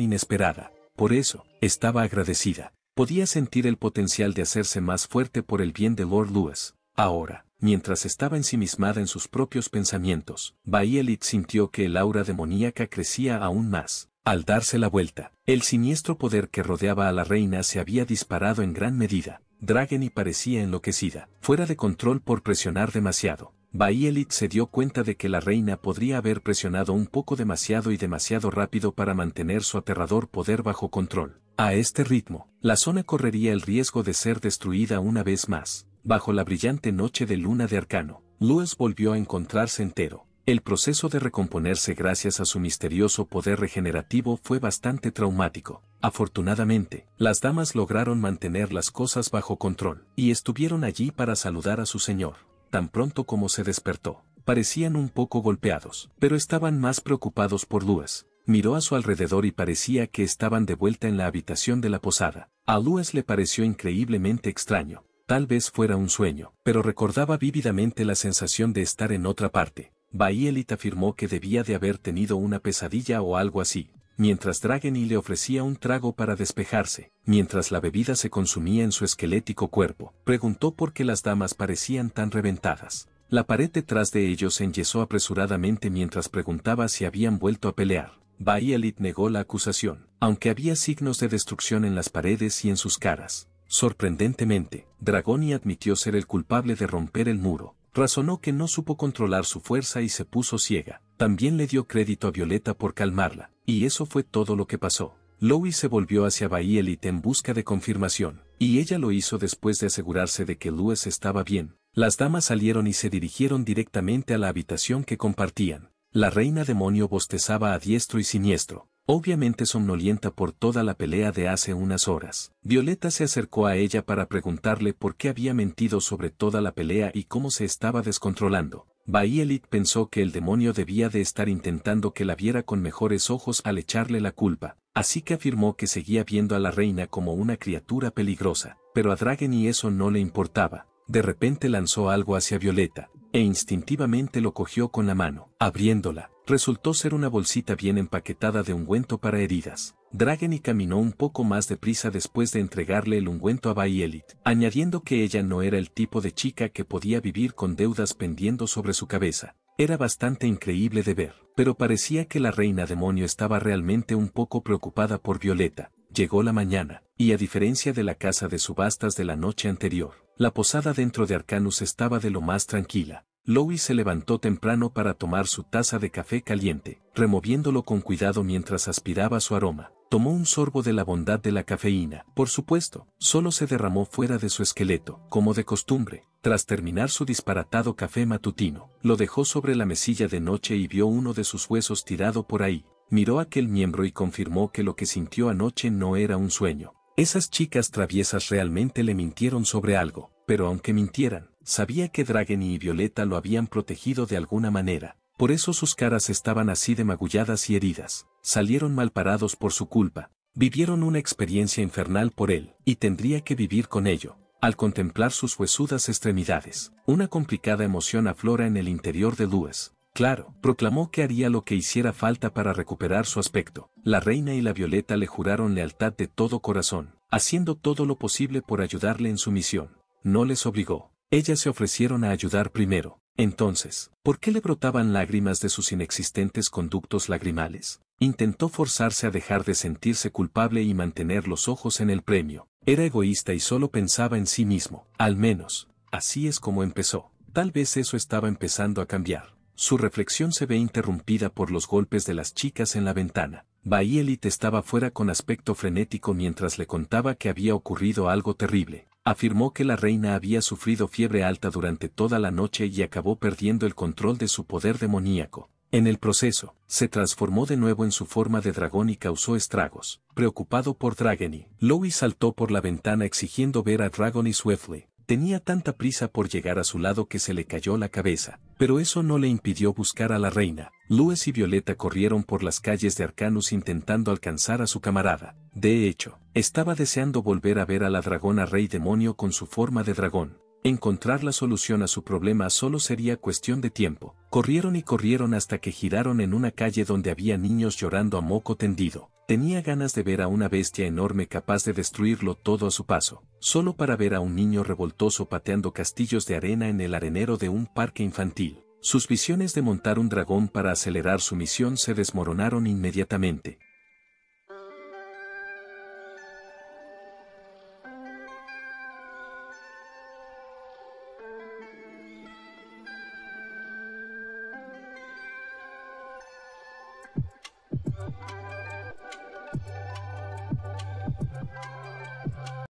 inesperada. Por eso, estaba agradecida. Podía sentir el potencial de hacerse más fuerte por el bien de Lord Lewis. Ahora, mientras estaba ensimismada en sus propios pensamientos, Baielit sintió que el aura demoníaca crecía aún más. Al darse la vuelta, el siniestro poder que rodeaba a la reina se había disparado en gran medida. y parecía enloquecida, fuera de control por presionar demasiado. Baielit se dio cuenta de que la reina podría haber presionado un poco demasiado y demasiado rápido para mantener su aterrador poder bajo control. A este ritmo, la zona correría el riesgo de ser destruida una vez más. Bajo la brillante noche de luna de Arcano, Luis volvió a encontrarse entero, el proceso de recomponerse gracias a su misterioso poder regenerativo fue bastante traumático. Afortunadamente, las damas lograron mantener las cosas bajo control, y estuvieron allí para saludar a su señor, tan pronto como se despertó. Parecían un poco golpeados, pero estaban más preocupados por Luas. Miró a su alrededor y parecía que estaban de vuelta en la habitación de la posada. A Luas le pareció increíblemente extraño, tal vez fuera un sueño, pero recordaba vívidamente la sensación de estar en otra parte, Baielit afirmó que debía de haber tenido una pesadilla o algo así, mientras Dragoni le ofrecía un trago para despejarse, mientras la bebida se consumía en su esquelético cuerpo, preguntó por qué las damas parecían tan reventadas. La pared detrás de ellos se enyesó apresuradamente mientras preguntaba si habían vuelto a pelear. Baielit negó la acusación, aunque había signos de destrucción en las paredes y en sus caras. Sorprendentemente, Dragoni admitió ser el culpable de romper el muro, Razonó que no supo controlar su fuerza y se puso ciega. También le dio crédito a Violeta por calmarla, y eso fue todo lo que pasó. Louis se volvió hacia Bahía en busca de confirmación, y ella lo hizo después de asegurarse de que Luis estaba bien. Las damas salieron y se dirigieron directamente a la habitación que compartían. La reina demonio bostezaba a diestro y siniestro, Obviamente somnolienta por toda la pelea de hace unas horas, Violeta se acercó a ella para preguntarle por qué había mentido sobre toda la pelea y cómo se estaba descontrolando. Baielit pensó que el demonio debía de estar intentando que la viera con mejores ojos al echarle la culpa, así que afirmó que seguía viendo a la reina como una criatura peligrosa, pero a Dragen y eso no le importaba. De repente lanzó algo hacia Violeta, e instintivamente lo cogió con la mano. Abriéndola, resultó ser una bolsita bien empaquetada de ungüento para heridas. y caminó un poco más deprisa después de entregarle el ungüento a Bayelit, añadiendo que ella no era el tipo de chica que podía vivir con deudas pendiendo sobre su cabeza. Era bastante increíble de ver, pero parecía que la reina demonio estaba realmente un poco preocupada por Violeta. Llegó la mañana, y a diferencia de la casa de subastas de la noche anterior, la posada dentro de Arcanus estaba de lo más tranquila. Louis se levantó temprano para tomar su taza de café caliente, removiéndolo con cuidado mientras aspiraba su aroma. Tomó un sorbo de la bondad de la cafeína. Por supuesto, solo se derramó fuera de su esqueleto, como de costumbre. Tras terminar su disparatado café matutino, lo dejó sobre la mesilla de noche y vio uno de sus huesos tirado por ahí. Miró aquel miembro y confirmó que lo que sintió anoche no era un sueño. Esas chicas traviesas realmente le mintieron sobre algo, pero aunque mintieran, sabía que Dragen y Violeta lo habían protegido de alguna manera. Por eso sus caras estaban así de magulladas y heridas, salieron mal parados por su culpa, vivieron una experiencia infernal por él, y tendría que vivir con ello. Al contemplar sus huesudas extremidades, una complicada emoción aflora en el interior de Lewis, Claro, proclamó que haría lo que hiciera falta para recuperar su aspecto. La reina y la violeta le juraron lealtad de todo corazón, haciendo todo lo posible por ayudarle en su misión. No les obligó. Ellas se ofrecieron a ayudar primero. Entonces, ¿por qué le brotaban lágrimas de sus inexistentes conductos lagrimales? Intentó forzarse a dejar de sentirse culpable y mantener los ojos en el premio. Era egoísta y solo pensaba en sí mismo. Al menos, así es como empezó. Tal vez eso estaba empezando a cambiar. Su reflexión se ve interrumpida por los golpes de las chicas en la ventana. Baielit estaba fuera con aspecto frenético mientras le contaba que había ocurrido algo terrible. Afirmó que la reina había sufrido fiebre alta durante toda la noche y acabó perdiendo el control de su poder demoníaco. En el proceso, se transformó de nuevo en su forma de dragón y causó estragos. Preocupado por Dragony, Louis saltó por la ventana exigiendo ver a y Swiftly. Tenía tanta prisa por llegar a su lado que se le cayó la cabeza, pero eso no le impidió buscar a la reina. Luis y Violeta corrieron por las calles de Arcanus intentando alcanzar a su camarada. De hecho, estaba deseando volver a ver a la dragona rey demonio con su forma de dragón. Encontrar la solución a su problema solo sería cuestión de tiempo. Corrieron y corrieron hasta que giraron en una calle donde había niños llorando a moco tendido. Tenía ganas de ver a una bestia enorme capaz de destruirlo todo a su paso, solo para ver a un niño revoltoso pateando castillos de arena en el arenero de un parque infantil. Sus visiones de montar un dragón para acelerar su misión se desmoronaron inmediatamente.